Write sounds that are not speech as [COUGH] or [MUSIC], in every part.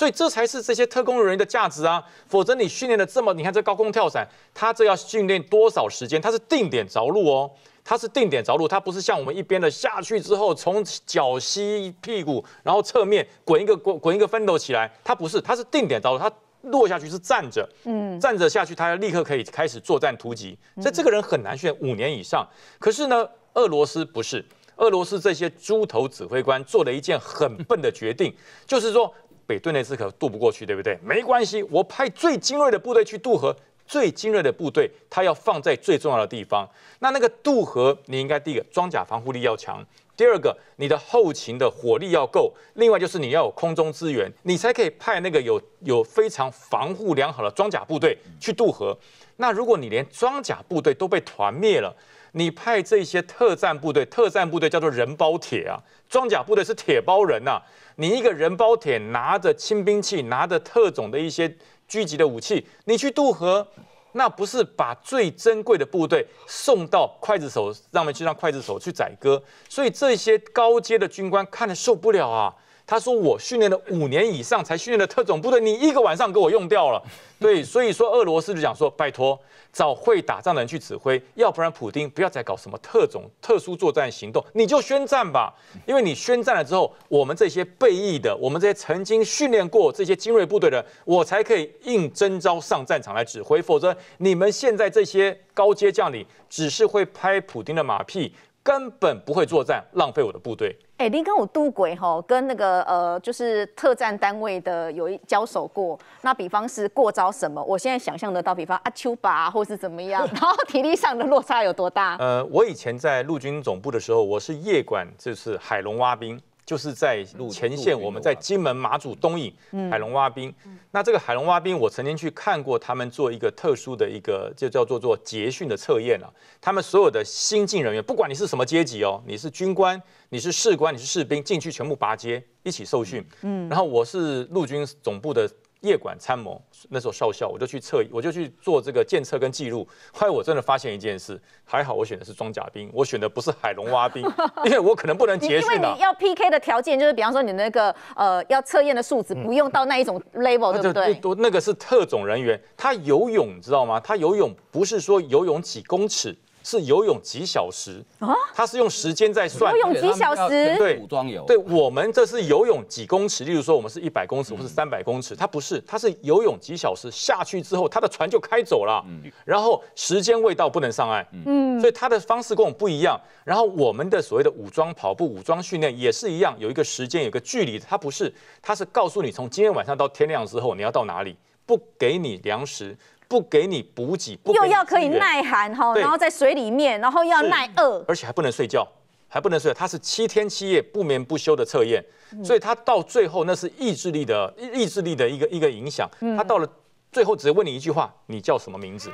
所以这才是这些特工人员的价值啊！否则你训练的这么，你看这高空跳伞，他这要训练多少时间？他是定点着陆哦，他是定点着陆，他不是像我们一边的下去之后，从脚膝屁股，然后侧面滚一个滚滚一个翻倒起来，他不是，他是定点着陆，他落下去是站着，嗯，站着下去，他要立刻可以开始作战突击。所以这个人很难训练五年以上。可是呢，俄罗斯不是，俄罗斯这些猪头指挥官做了一件很笨的决定，就是说。北对内斯可渡不过去，对不对？没关系，我派最精锐的部队去渡河。最精锐的部队，它要放在最重要的地方。那那个渡河，你应该第一个装甲防护力要强，第二个你的后勤的火力要够，另外就是你要有空中支援，你才可以派那个有有非常防护良好的装甲部队去渡河。那如果你连装甲部队都被团灭了，你派这些特战部队，特战部队叫做人包铁啊，装甲部队是铁包人呐。你一个人包铁，拿着轻兵器，拿着特种的一些狙击的武器，你去渡河，那不是把最珍贵的部队送到刽子手他们去，让刽子手去宰割？所以这些高阶的军官看得受不了啊。他说：“我训练了五年以上才训练的特种部队，你一个晚上给我用掉了。对，所以说俄罗斯就讲说，拜托找会打仗的人去指挥，要不然普京不要再搞什么特种特殊作战行动，你就宣战吧。因为你宣战了之后，我们这些备役的，我们这些曾经训练过这些精锐部队的，我才可以应征召上战场来指挥。否则，你们现在这些高阶将领只是会拍普京的马屁，根本不会作战，浪费我的部队。”哎，你跟我斗鬼吼，跟那个呃，就是特战单位的有一交手过。那比方是过招什么？我现在想象得到，比方阿丘巴或是怎么样，[LAUGHS] 然后体力上的落差有多大？呃，我以前在陆军总部的时候，我是夜管，就是海龙蛙兵。就是在前线，我们在金门、马祖、东引、海龙挖兵。那这个海龙挖兵，我曾经去看过，他们做一个特殊的一个，就叫做做捷训的测验了。他们所有的新进人员，不管你是什么阶级哦，你是军官，你是士官，你是士兵，进去全部拔阶一起受训。嗯，然后我是陆军总部的。夜管参谋那时候少校，我就去测，我就去做这个检测跟记录。[LAUGHS] 后来我真的发现一件事，还好我选的是装甲兵，我选的不是海龙蛙兵，[LAUGHS] 因为我可能不能结训啊。因为你要 PK 的条件就是，比方说你那个呃要测验的数值不用到那一种 level，对不对？那个是特种人员，他游泳知道吗？他游泳不是说游泳几公尺。是游泳几小时啊？它是用时间在算游泳几小时。对对我们这是游泳几公尺。例如说，我们是一百公尺，或是三百公尺。它不是，它是游泳几小时下去之后，它的船就开走了。然后时间未到不能上岸。嗯，所以它的方式跟我们不一样。然后我们的所谓的武装跑步、武装训练也是一样，有一个时间，有个距离。它不是，它是告诉你从今天晚上到天亮之后你要到哪里，不给你粮食。不给你补给，又要可以耐寒哈，然后在水里面，然后又要耐饿，而且还不能睡觉，还不能睡，他是七天七夜不眠不休的测验，所以他到最后那是意志力的意志力的一个一个影响，他到了。最后只问你一句话，你叫什么名字？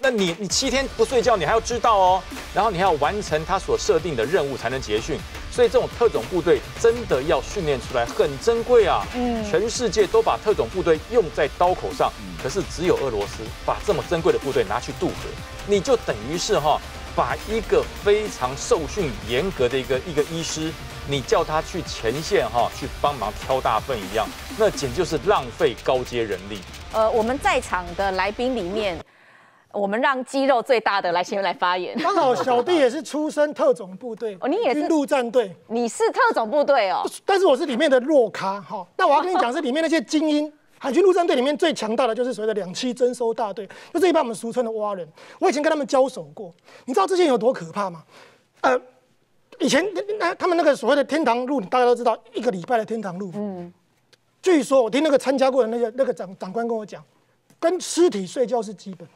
那你你七天不睡觉，你还要知道哦。然后你还要完成他所设定的任务才能结训。所以这种特种部队真的要训练出来很珍贵啊。嗯，全世界都把特种部队用在刀口上，可是只有俄罗斯把这么珍贵的部队拿去渡河。你就等于是哈把一个非常受训严格的一个一个医师，你叫他去前线哈去帮忙挑大粪一样，那简直就是浪费高阶人力。呃，我们在场的来宾里面，我们让肌肉最大的来先来发言。刚好小弟也是出身特种部队，哦，你也是陆战队，你是特种部队哦。但是我是里面的弱咖哈。那我要跟你讲，是里面那些精英，海军陆战队里面最强大的就是所谓的两栖征收大队，就这一帮我们俗称的蛙人。我以前跟他们交手过，你知道之前有多可怕吗？呃，以前那他们那个所谓的天堂路，大家都知道，一个礼拜的天堂路，嗯。据说，我听那个参加过的那个那个长长官跟我讲，跟尸体睡觉是基本，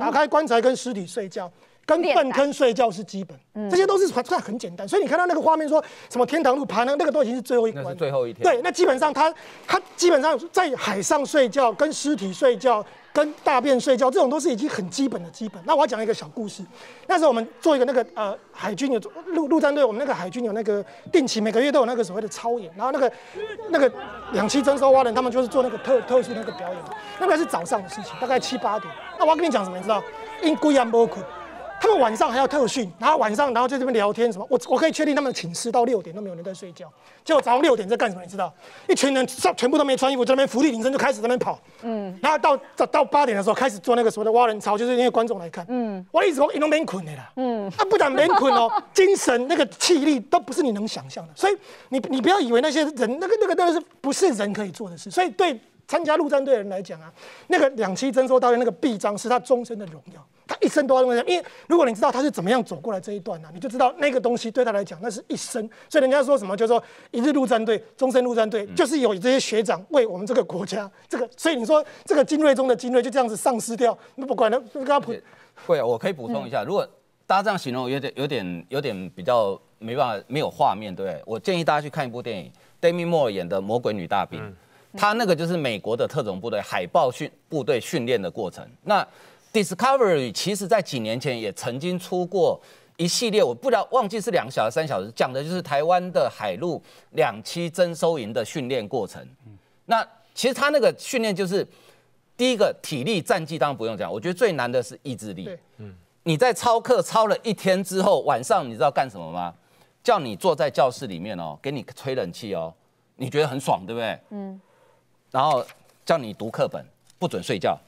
打开棺材跟尸体睡觉。跟粪坑睡觉是基本，这些都是算很简单。所以你看到那个画面，说什么天堂路爬那那个都已经是最后一关。是最后一天。对，那基本上他他基本上在海上睡觉，跟尸体睡觉，跟大便睡觉，这种都是已经很基本的基本。那我要讲一个小故事，那时候我们做一个那个呃海军有陆陆战队，我们那个海军有那个定期每个月都有那个所谓的操演，然后那个那个氧气征收蛙人，他们就是做那个特特殊那个表演。那个是早上的事情，大概七八点。那我要跟你讲什么，你知道？In g u i a o k u 他们晚上还要特训，然后晚上，然后在这边聊天什么？我我可以确定，他们寝室到六点都没有人在睡觉。结果早上六点在干什么？你知道？一群人上，全部都没穿衣服，在那边福地铃声就开始在那边跑。嗯。然后到到到八点的时候，开始做那个什么的挖人槽，就是因为观众来看。嗯。我一直说你都没捆的啦。嗯。他不但没捆哦，[LAUGHS] 精神那个气力都不是你能想象的。所以你你不要以为那些人那个那个那个是不是人可以做的事。所以对参加陆战队的人来讲啊，那个两期征收到那个臂章是他终身的荣耀。他一生都在用因为如果你知道他是怎么样走过来这一段呢，你就知道那个东西对他来讲，那是一生。所以人家说什么，就是说“一日陆战队，终身陆战队”，就是有这些学长为我们这个国家这个。所以你说这个精锐中的精锐就这样子丧失掉，那不管了，跟他补。会，我可以补充一下，如果大家这样形容，有点、有点、有点比较没办法，没有画面，对我建议大家去看一部电影 d a m i Moore 演的《魔鬼女大兵》，他那个就是美国的特种部队海豹训部队训练的过程。那 Discovery 其实，在几年前也曾经出过一系列，我不知道忘记是两小时、三小时，讲的就是台湾的海陆两栖征收营的训练过程。那其实他那个训练就是第一个体力战绩，当然不用讲。我觉得最难的是意志力。嗯，你在操课操了一天之后，晚上你知道干什么吗？叫你坐在教室里面哦，给你吹冷气哦，你觉得很爽，对不对？嗯。然后叫你读课本，不准睡觉。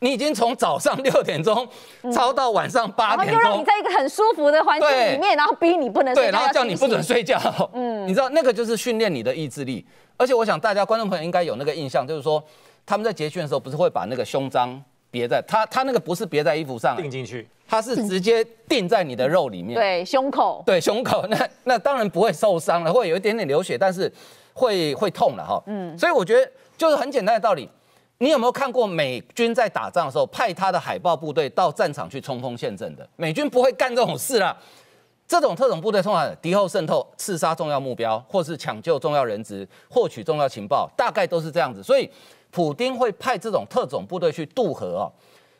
你已经从早上六点钟超到晚上八点钟，就后让你在一个很舒服的环境里面，然后逼你不能睡，对，然后叫你不准睡觉，嗯，你知道那个就是训练你的意志力。而且我想大家观众朋友应该有那个印象，就是说他们在截训的时候不是会把那个胸章别在他他那个不是别在衣服上，钉进去，它是直接钉在你的肉里面，对，胸口，对，胸口，那那当然不会受伤了，会有一点点流血，但是会会痛了哈，嗯，所以我觉得就是很简单的道理。你有没有看过美军在打仗的时候派他的海豹部队到战场去冲锋陷阵的？美军不会干这种事啦。这种特种部队通常敌后渗透、刺杀重要目标，或是抢救重要人质、获取重要情报，大概都是这样子。所以，普京会派这种特种部队去渡河哦。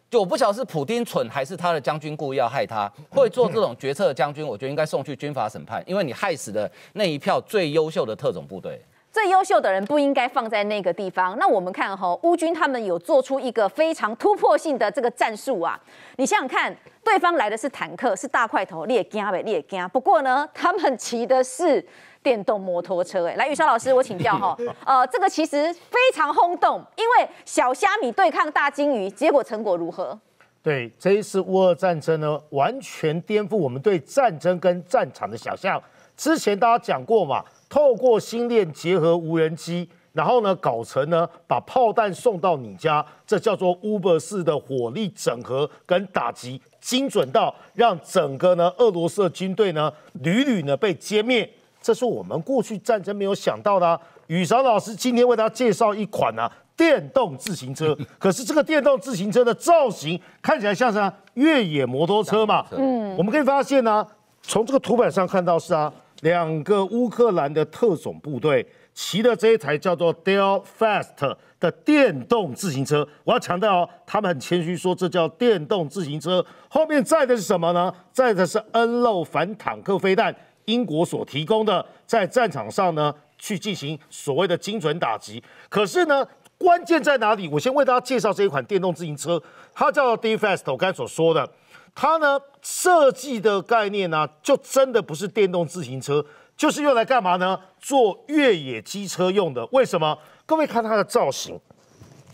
就我不晓得是普丁蠢，还是他的将军故意要害他。会做这种决策的将军，我觉得应该送去军法审判，因为你害死了那一票最优秀的特种部队。最优秀的人不应该放在那个地方。那我们看哈，乌军他们有做出一个非常突破性的这个战术啊！你想想看，对方来的是坦克，是大块头，你也惊呗，你也惊。不过呢，他们骑的是电动摩托车，哎，来，雨潇老师，我请教哈，[LAUGHS] 呃，这个其实非常轰动，因为小虾米对抗大金鱼，结果成果如何？对，这一次乌俄战争呢，完全颠覆我们对战争跟战场的想象。之前大家讲过嘛。透过星链结合无人机，然后呢搞成呢把炮弹送到你家，这叫做 Uber 式的火力整合跟打击，精准到让整个呢俄罗斯军队呢屡屡呢被歼灭。这是我们过去战争没有想到的。雨裳老师今天为大家介绍一款呢电动自行车，可是这个电动自行车的造型看起来像是越野摩托车嘛？嗯，我们可以发现呢，从这个图板上看到是啊。两个乌克兰的特种部队骑的这一台叫做 Del Fast 的电动自行车，我要强调哦，他们很谦虚说这叫电动自行车。后面载的是什么呢？载的是 n l 反坦克飞弹，英国所提供的，在战场上呢去进行所谓的精准打击。可是呢，关键在哪里？我先为大家介绍这一款电动自行车，它叫 Del Fast，我刚才所说的，它呢。设计的概念呢，就真的不是电动自行车，就是用来干嘛呢？做越野机车用的。为什么？各位看它的造型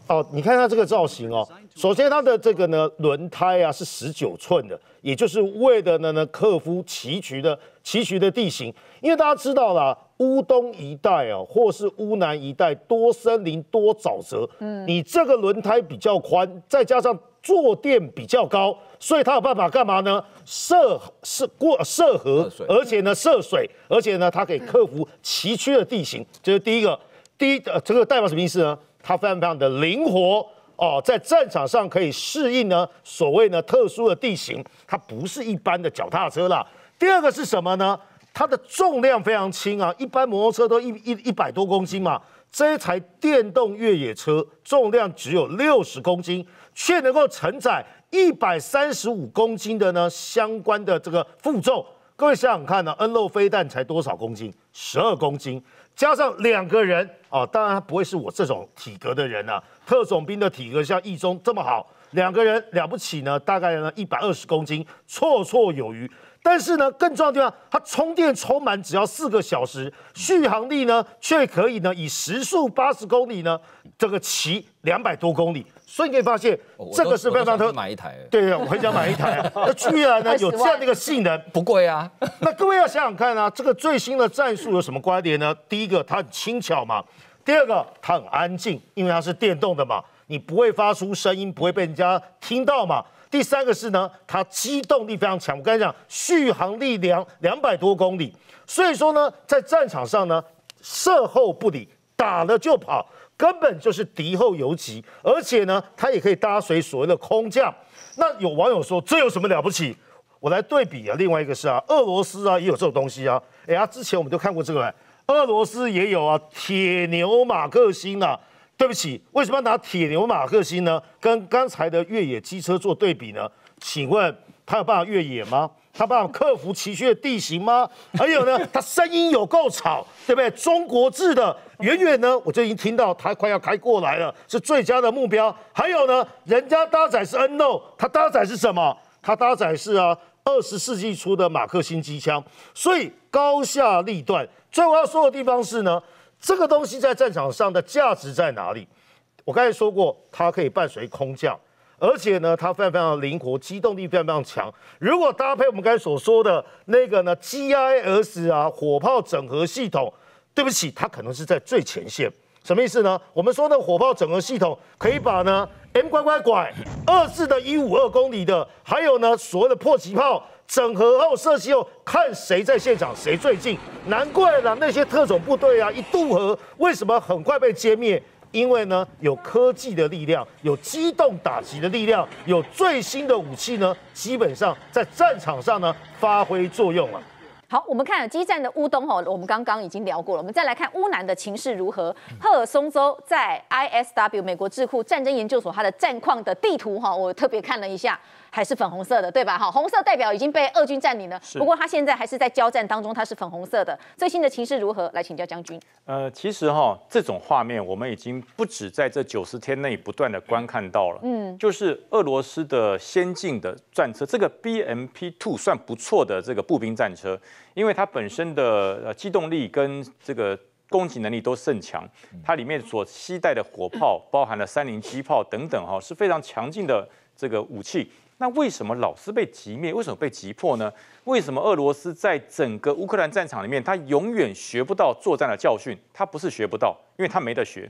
哦，你看它这个造型哦，首先它的这个呢轮胎啊是十九寸的，也就是为的呢呢克服崎岖的崎岖的地形。因为大家知道了，乌东一带哦，或是乌南一带多森林多沼泽，嗯，你这个轮胎比较宽，再加上。坐垫比较高，所以它有办法干嘛呢？涉涉过涉河，而且呢涉水，而且呢它可以克服崎岖的地形，这是第一个。第一，呃，这个代表什么意思呢？它非常非常的灵活哦，在战场上可以适应呢所谓呢特殊的地形，它不是一般的脚踏车啦。第二个是什么呢？它的重量非常轻啊，一般摩托车都一一一百多公斤嘛，这台电动越野车重量只有六十公斤。却能够承载一百三十五公斤的呢相关的这个负重，各位想想看呢 n l 飞弹才多少公斤？十二公斤，加上两个人啊，当然他不会是我这种体格的人啊，特种兵的体格像一中这么好，两个人了不起呢，大概呢一百二十公斤，绰绰有余。但是呢，更重要的地方，它充电充满只要四个小时，续航力呢却可以呢以时速八十公里呢，这个骑两百多公里。所以你可以发现，这个是非常。特买一台。对呀，我很想买一台。[LAUGHS] 那居然呢有这样的一个性能，不贵啊。[LAUGHS] 那各位要想想看啊，这个最新的战术有什么关联呢？第一个，它很轻巧嘛；第二个，它很安静，因为它是电动的嘛，你不会发出声音，不会被人家听到嘛。第三个是呢，它机动力非常强。我跟你讲，续航力两两百多公里，所以说呢，在战场上呢，射后不理，打了就跑。根本就是敌后游击，而且呢，它也可以搭随所谓的空降。那有网友说，这有什么了不起？我来对比啊，另外一个是啊，俄罗斯啊也有这种东西啊。哎呀，之前我们都看过这个，俄罗斯也有啊，铁牛马克星呐。对不起，为什么要拿铁牛马克星呢？跟刚才的越野机车做对比呢？请问它有办法越野吗？它帮克服崎岖的地形吗？还有呢，[LAUGHS] 他声音有够吵，对不对？中国制的，远远呢，我就已经听到他快要开过来了，是最佳的目标。还有呢，人家搭载是 N o 它搭载是什么？它搭载是啊，二十世纪初的马克辛机枪。所以高下立断。最后要说的地方是呢，这个东西在战场上的价值在哪里？我刚才说过，它可以伴随空降。而且呢，它非常非常灵活，机动力非常非常强。如果搭配我们刚才所说的那个呢，GIS 啊，火炮整合系统，对不起，它可能是在最前线。什么意思呢？我们说的火炮整合系统，可以把呢 M 拐拐拐二四的一五二公里的，还有呢所谓的迫击炮整合后射击后，看谁在现场谁最近。难怪了，那些特种部队啊，一渡河为什么很快被歼灭？因为呢，有科技的力量，有机动打击的力量，有最新的武器呢，基本上在战场上呢发挥作用了。好，我们看基战的乌东哈，我们刚刚已经聊过了，我们再来看乌南的情势如何。赫尔松州在 ISW 美国智库战争研究所它的战况的地图哈，我特别看了一下。还是粉红色的，对吧？哈，红色代表已经被俄军占领了。不过它现在还是在交战当中，它是粉红色的。最新的情势如何？来请教将军。呃，其实哈，这种画面我们已经不止在这九十天内不断的观看到了。嗯，就是俄罗斯的先进的战车，这个 BMP2 算不错的这个步兵战车，因为它本身的呃机动力跟这个攻击能力都甚强，它里面所携带的火炮，包含了三零机炮等等哈，是非常强劲的这个武器。那为什么老是被击灭？为什么被击破呢？为什么俄罗斯在整个乌克兰战场里面，他永远学不到作战的教训？他不是学不到，因为他没得学。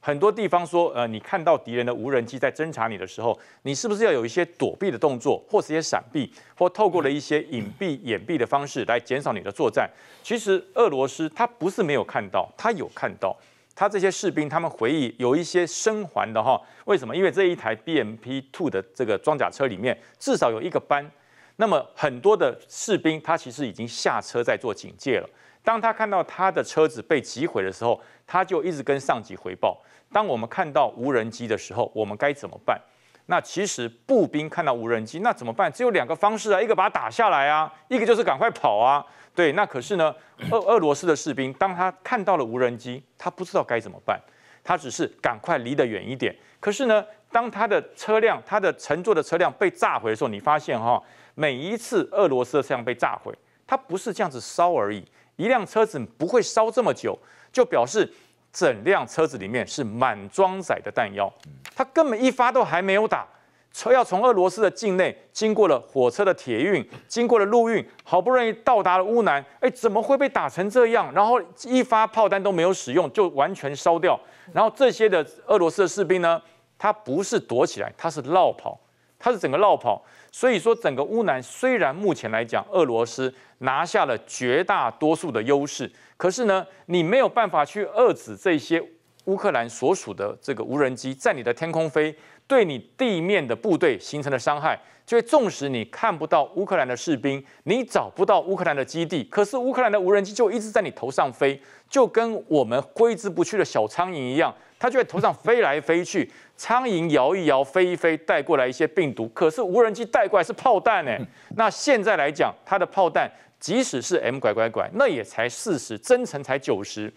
很多地方说，呃，你看到敌人的无人机在侦察你的时候，你是不是要有一些躲避的动作，或是一些闪避，或透过了一些隐蔽掩蔽的方式来减少你的作战？其实俄罗斯他不是没有看到，他有看到。他这些士兵，他们回忆有一些生还的哈，为什么？因为这一台 BMP two 的这个装甲车里面至少有一个班，那么很多的士兵他其实已经下车在做警戒了。当他看到他的车子被击毁的时候，他就一直跟上级回报。当我们看到无人机的时候，我们该怎么办？那其实步兵看到无人机，那怎么办？只有两个方式啊，一个把它打下来啊，一个就是赶快跑啊。对，那可是呢，俄俄罗斯的士兵当他看到了无人机，他不知道该怎么办，他只是赶快离得远一点。可是呢，当他的车辆、他的乘坐的车辆被炸毁的时候，你发现哈，每一次俄罗斯的车辆被炸毁，它不是这样子烧而已，一辆车子不会烧这么久，就表示整辆车子里面是满装载的弹药，它根本一发都还没有打。车要从俄罗斯的境内经过了火车的铁运，经过了陆运，好不容易到达了乌南，哎，怎么会被打成这样？然后一发炮弹都没有使用就完全烧掉。然后这些的俄罗斯的士兵呢，他不是躲起来，他是绕跑，他是整个绕跑。所以说，整个乌南虽然目前来讲俄罗斯拿下了绝大多数的优势，可是呢，你没有办法去遏制这些乌克兰所属的这个无人机在你的天空飞。对你地面的部队形成的伤害，就会纵使你看不到乌克兰的士兵，你找不到乌克兰的基地，可是乌克兰的无人机就一直在你头上飞，就跟我们挥之不去的小苍蝇一样，它就在头上飞来飞去。苍蝇摇一摇，飞一飞，带过来一些病毒。可是无人机带过来是炮弹呢。那现在来讲，它的炮弹即使是 M 拐拐拐，那也才四十，增程才九十。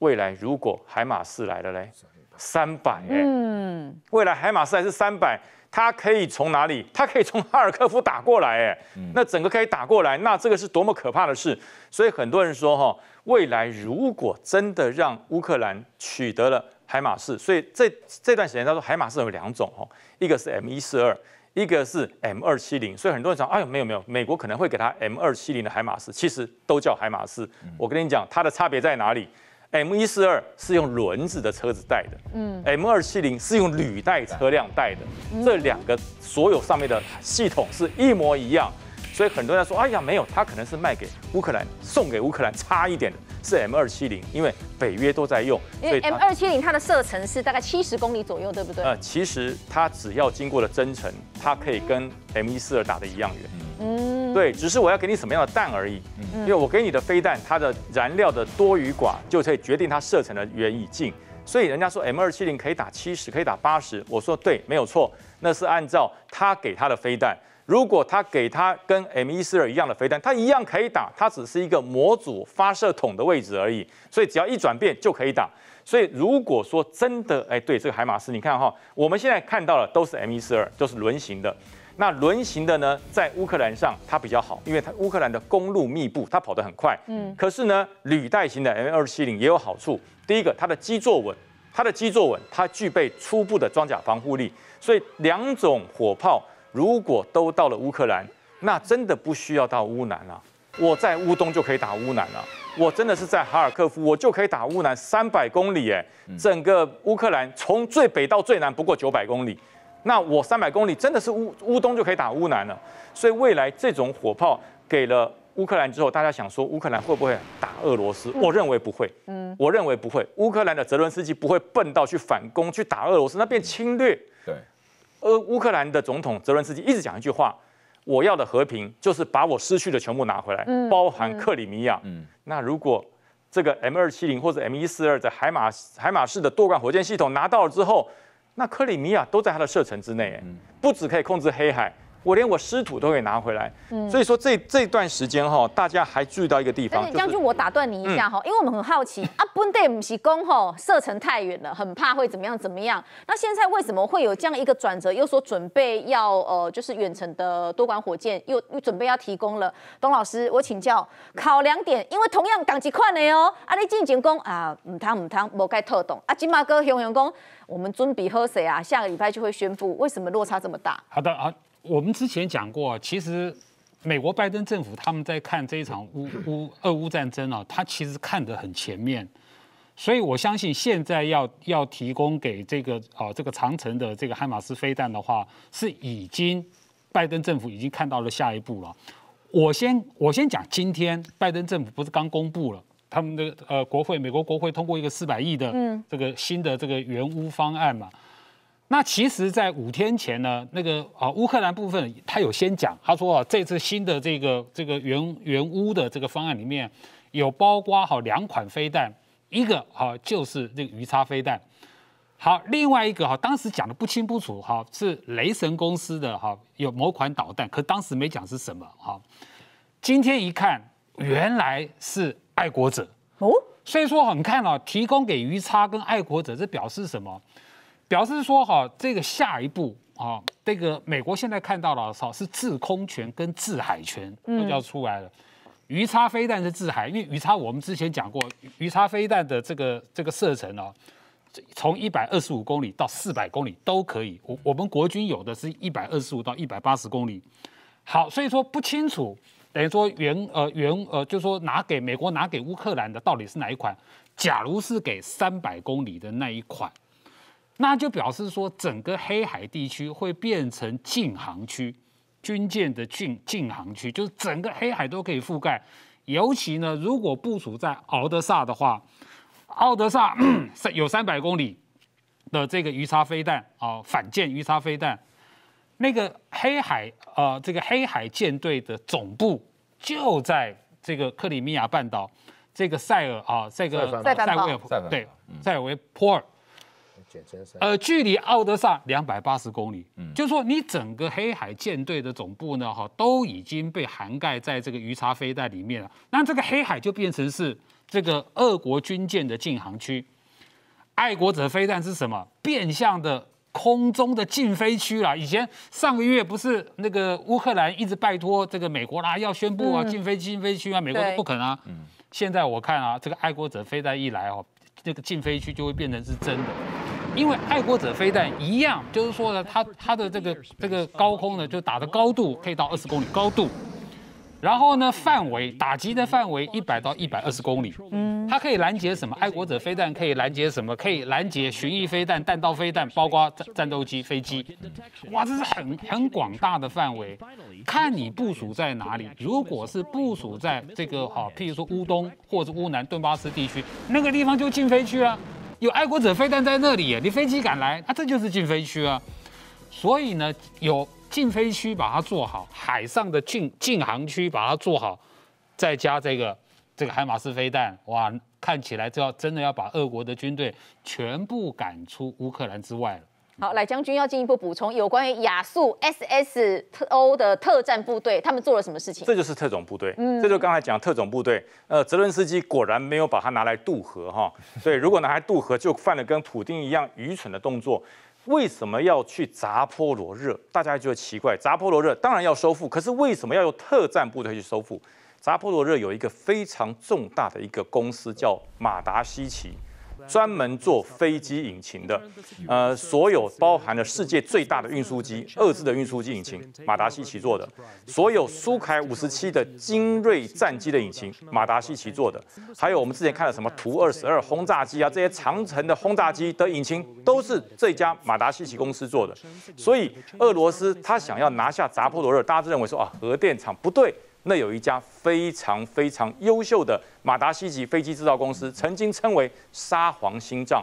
未来如果海马四来了嘞？三百，嗯，未来海马斯还是三百，它可以从哪里？它可以从哈尔科夫打过来，哎，那整个可以打过来，那这个是多么可怕的事。所以很多人说，哈，未来如果真的让乌克兰取得了海马斯，所以这这段时间他说海马斯有两种，哈，一个是 M 一四二，一个是 M 二七零。所以很多人讲，哎呦，没有没有，美国可能会给他 M 二七零的海马斯，其实都叫海马斯。我跟你讲，它的差别在哪里？M 一四二是用轮子的车子带的，嗯，M 二七零是用履带车辆带的，这两个所有上面的系统是一模一样。所以很多人说，哎呀，没有，他可能是卖给乌克兰，送给乌克兰差一点的是 M 二七零，因为北约都在用。因为 M 二七零它的射程是大概七十公里左右，对不对？呃，其实它只要经过了增程，它可以跟 M 一四二打的一样远。嗯，对，只是我要给你什么样的弹而已。嗯嗯。因为我给你的飞弹，它的燃料的多与寡，就可以决定它射程的远与近。所以人家说 M 二七零可以打七十，可以打八十，我说对，没有错，那是按照他给他的飞弹。如果他给他跟 M142 一样的飞弹，他一样可以打，它只是一个模组发射筒的位置而已，所以只要一转变就可以打。所以如果说真的，哎，对这个海马斯，你看哈，我们现在看到的都是 M142，都是轮型的。那轮型的呢，在乌克兰上它比较好，因为它乌克兰的公路密布，它跑得很快。嗯，可是呢，履带型的 M270 也有好处。第一个，它的基座稳，它的基座稳，它具备初步的装甲防护力。所以两种火炮。如果都到了乌克兰，那真的不需要到乌南了。我在乌东就可以打乌南了。我真的是在哈尔科夫，我就可以打乌南三百公里。哎，整个乌克兰从最北到最南不过九百公里，那我三百公里真的是乌乌东就可以打乌南了。所以未来这种火炮给了乌克兰之后，大家想说乌克兰会不会打俄罗斯？我认为不会。嗯，我认为不会。乌克兰的泽伦斯基不会笨到去反攻去打俄罗斯，那变侵略。对。而乌克兰的总统泽伦斯基一直讲一句话：“我要的和平就是把我失去的全部拿回来，包含克里米亚。”那如果这个 M 二七零或者 M 一四二的海马海马式的多管火箭系统拿到了之后，那克里米亚都在它的射程之内，不止可以控制黑海。我连我师徒都会拿回来，所以说这这段时间哈，大家还注意到一个地方。将军，我打断你一下哈，因为我们很好奇，啊，奔雷唔提供哈，射程太远了，很怕会怎么样怎么样。那现在为什么会有这样一个转折？又说准备要呃，就是远程的多管火箭，又又准备要提供了。董老师，我请教，考两点，因为同样港籍看的哦，阿你进静讲啊，唔谈唔谈，冇该特懂。啊，金马哥雄雄讲，我们尊比喝谁啊？下个礼拜就会宣布，为什么落差这么大？好的，好。我们之前讲过，其实美国拜登政府他们在看这一场乌乌俄乌战争啊，他其实看得很全面，所以我相信现在要要提供给这个啊这个长城的这个哈马斯飞弹的话，是已经拜登政府已经看到了下一步了。我先我先讲，今天拜登政府不是刚公布了他们的呃国会美国国会通过一个四百亿的这个新的这个援乌方案嘛？那其实，在五天前呢，那个啊乌克兰部分，他有先讲，他说啊，这次新的这个这个原原乌的这个方案里面，有包括好两款飞弹，一个哈就是这个鱼叉飞弹，好另外一个哈，当时讲的不清不楚哈，是雷神公司的哈有某款导弹，可当时没讲是什么哈，今天一看原来是爱国者哦，所以说很看哦，提供给鱼叉跟爱国者，这表示什么？表示说哈，这个下一步啊，这个美国现在看到了，好是制空权跟制海权就要出来了。鱼叉飞弹是制海，因为鱼叉我们之前讲过，鱼叉飞弹的这个这个射程哦，从一百二十五公里到四百公里都可以。我我们国军有的是一百二十五到一百八十公里。好，所以说不清楚，等于说原呃原呃，就说拿给美国拿给乌克兰的到底是哪一款？假如是给三百公里的那一款。那就表示说，整个黑海地区会变成禁航区，军舰的禁禁航区，就是整个黑海都可以覆盖。尤其呢，如果部署在敖德萨的话，敖德萨有三百公里的这个鱼叉飞弹啊，反舰鱼叉飞弹。那个黑海啊，这个黑海舰队的总部就在这个克里米亚半岛，这个塞尔啊，这个塞尔对，塞尔维波尔。呃，距离奥德萨两百八十公里，嗯，就是说你整个黑海舰队的总部呢，哈，都已经被涵盖在这个鱼叉飞弹里面了。那这个黑海就变成是这个俄国军舰的禁航区。爱国者飞弹是什么？变相的空中的禁飞区啊。以前上个月不是那个乌克兰一直拜托这个美国啦，要宣布啊禁飞禁飞区啊，美国不肯啊。嗯。现在我看啊，这个爱国者飞弹一来哦，这个禁飞区就会变成是真的。因为爱国者飞弹一样，就是说呢，它它的这个这个高空呢，就打的高度可以到二十公里高度，然后呢，范围打击的范围一百到一百二十公里，嗯，它可以拦截什么？爱国者飞弹可以拦截什么？可以拦截巡弋飞弹、弹道飞弹，包括战战斗机、飞机。哇，这是很很广大的范围，看你部署在哪里。如果是部署在这个哈，譬如说乌东或者乌南顿巴斯地区，那个地方就禁飞区啊。有爱国者飞弹在那里，你飞机敢来啊？这就是禁飞区啊！所以呢，有禁飞区把它做好，海上的禁禁航区把它做好，再加这个这个海马斯飞弹，哇，看起来就要真的要把俄国的军队全部赶出乌克兰之外了。好，来将军要进一步补充有关于亚速 S S O 的特战部队，他们做了什么事情？这就是特种部队，嗯，这就刚才讲特种部队。呃，泽伦斯基果然没有把它拿来渡河，哈，[LAUGHS] 所以如果拿来渡河，就犯了跟普丁一样愚蠢的动作。为什么要去扎波罗热？大家觉得奇怪，扎波罗热当然要收复，可是为什么要用特战部队去收复？扎波罗热有一个非常重大的一个公司叫马达西奇。专门做飞机引擎的，呃，所有包含了世界最大的运输机、二字的运输机引擎，马达西奇做的；所有苏凯五十七的精锐战机的引擎，马达西奇做的；还有我们之前看的什么图二十二轰炸机啊，这些长城的轰炸机的引擎，都是这家马达西奇公司做的。所以俄罗斯他想要拿下扎波罗热，大家都认为说啊，核电厂不对。那有一家非常非常优秀的马达西奇飞机制造公司，曾经称为沙皇心脏。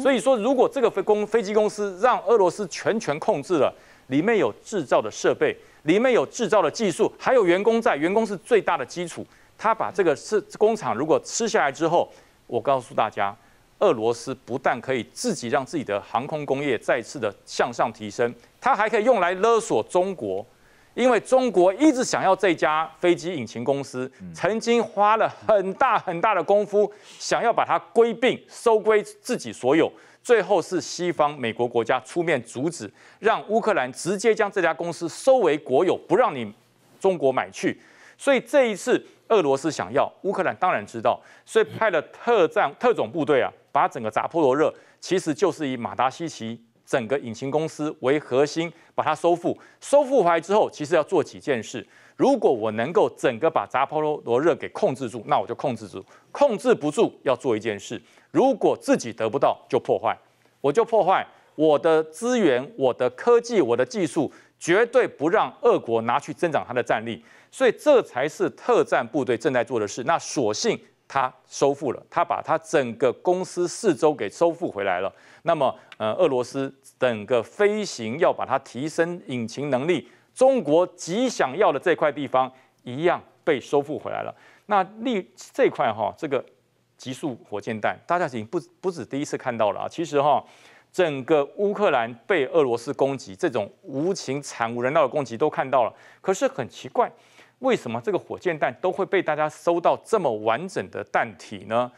所以说，如果这个飞公飞机公司让俄罗斯全权控制了，里面有制造的设备，里面有制造的技术，还有员工在，员工是最大的基础。他把这个是工厂如果吃下来之后，我告诉大家，俄罗斯不但可以自己让自己的航空工业再次的向上提升，它还可以用来勒索中国。因为中国一直想要这家飞机引擎公司，曾经花了很大很大的功夫，想要把它归并收归自己所有。最后是西方美国国家出面阻止，让乌克兰直接将这家公司收为国有，不让你中国买去。所以这一次俄罗斯想要，乌克兰当然知道，所以派了特战特种部队啊，把整个扎波罗热，其实就是以马达西奇。整个引擎公司为核心，把它收复。收复回来之后，其实要做几件事。如果我能够整个把杂波罗热给控制住，那我就控制住；控制不住，要做一件事。如果自己得不到，就破坏，我就破坏我的资源、我的科技、我的技术，绝对不让俄国拿去增长它的战力。所以，这才是特战部队正在做的事。那索性。他收复了，他把他整个公司四周给收复回来了。那么，呃，俄罗斯整个飞行要把它提升引擎能力，中国极想要的这块地方一样被收复回来了。那立这块哈，这个极速火箭弹，大家已经不不止第一次看到了啊。其实哈，整个乌克兰被俄罗斯攻击这种无情惨无人道的攻击都看到了。可是很奇怪。为什么这个火箭弹都会被大家搜到这么完整的弹体呢？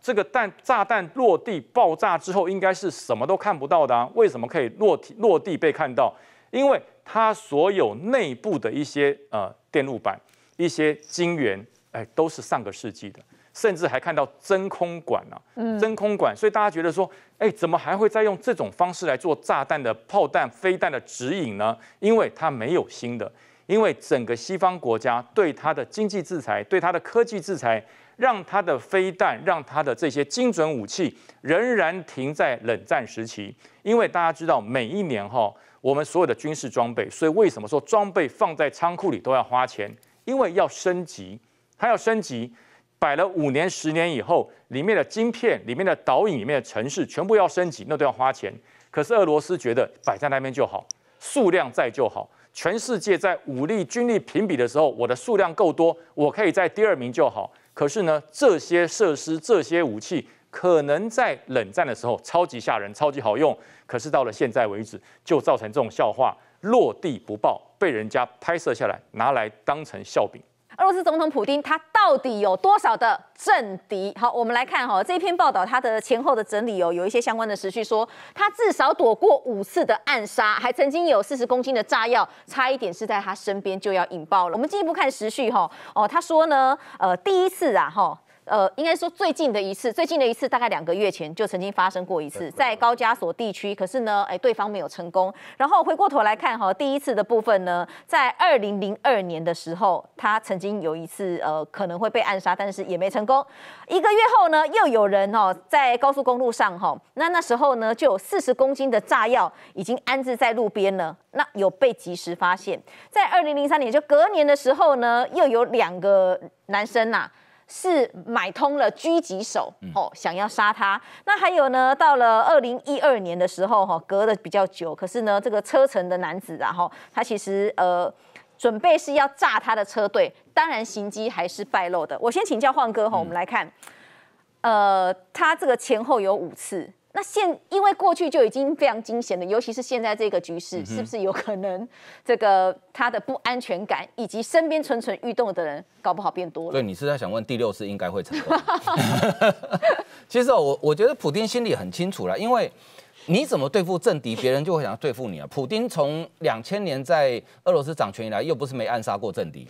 这个弹炸弹落地爆炸之后，应该是什么都看不到的啊？为什么可以落地落地被看到？因为它所有内部的一些呃电路板、一些晶圆，哎，都是上个世纪的，甚至还看到真空管啊，真空管。所以大家觉得说，哎，怎么还会再用这种方式来做炸弹的炮弹、飞弹的指引呢？因为它没有新的。因为整个西方国家对它的经济制裁，对它的科技制裁，让它的飞弹，让它的这些精准武器，仍然停在冷战时期。因为大家知道，每一年哈，我们所有的军事装备，所以为什么说装备放在仓库里都要花钱？因为要升级，它要升级，摆了五年、十年以后，里面的晶片、里面的导引、里面的城市，全部要升级，那都要花钱。可是俄罗斯觉得摆在那边就好，数量在就好。全世界在武力军力评比的时候，我的数量够多，我可以在第二名就好。可是呢，这些设施、这些武器，可能在冷战的时候超级吓人、超级好用，可是到了现在为止，就造成这种笑话：落地不爆，被人家拍摄下来，拿来当成笑柄。俄罗斯总统普京他。到底有多少的政敌？好，我们来看哈这篇报道，它的前后的整理哦，有一些相关的时序，说他至少躲过五次的暗杀，还曾经有四十公斤的炸药差一点是在他身边就要引爆了。我们进一步看时序哈哦，他说呢，呃，第一次啊哈。呃，应该说最近的一次，最近的一次大概两个月前就曾经发生过一次，在高加索地区。可是呢，哎，对方没有成功。然后回过头来看哈，第一次的部分呢，在二零零二年的时候，他曾经有一次呃可能会被暗杀，但是也没成功。一个月后呢，又有人哦在高速公路上哈，那那时候呢就有四十公斤的炸药已经安置在路边了，那有被及时发现。在二零零三年就隔年的时候呢，又有两个男生呐。是买通了狙击手哦，想要杀他。那还有呢？到了二零一二年的时候，哈，隔的比较久，可是呢，这个车臣的男子啊，哈，他其实呃，准备是要炸他的车队，当然行迹还是败露的。我先请教晃哥哈，我们来看，呃，他这个前后有五次。那现因为过去就已经非常惊险了，尤其是现在这个局势，是不是有可能这个他的不安全感，以及身边蠢蠢欲动的人，搞不好变多了？对，你是在想问第六次应该会成功？[LAUGHS] 其实我我觉得普丁心里很清楚了，因为。你怎么对付政敌，别人就会想要对付你啊！普京从两千年在俄罗斯掌权以来，又不是没暗杀过政敌，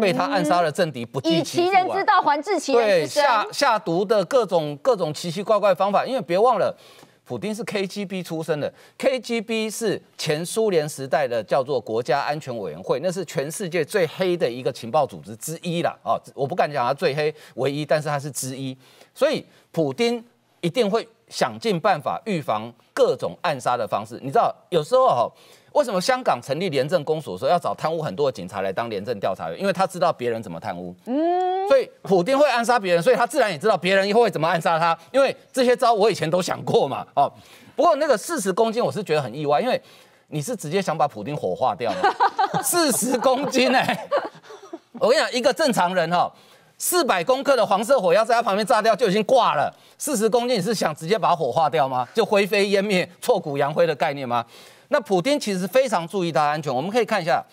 被他暗杀了政敌不计其以其人之道还治其人之身，对下下毒的各种各种奇奇怪怪方法。因为别忘了，普京是 KGB 出身的，KGB 是前苏联时代的叫做国家安全委员会，那是全世界最黑的一个情报组织之一了。哦，我不敢讲它最黑唯一，但是它是之一。所以普京。一定会想尽办法预防各种暗杀的方式。你知道，有时候哈，为什么香港成立廉政公署时候要找贪污很多的警察来当廉政调查员？因为他知道别人怎么贪污。嗯。所以普京会暗杀别人，所以他自然也知道别人以后会怎么暗杀他。因为这些招我以前都想过嘛。哦。不过那个四十公斤我是觉得很意外，因为你是直接想把普丁火化掉。[LAUGHS] 四十公斤哎！我跟你讲，一个正常人哈。四百公克的黄色火药在他旁边炸掉就已经挂了。四十公斤你是想直接把火化掉吗？就灰飞烟灭、挫骨扬灰的概念吗？那普京其实非常注意他安全。我们可以看一下，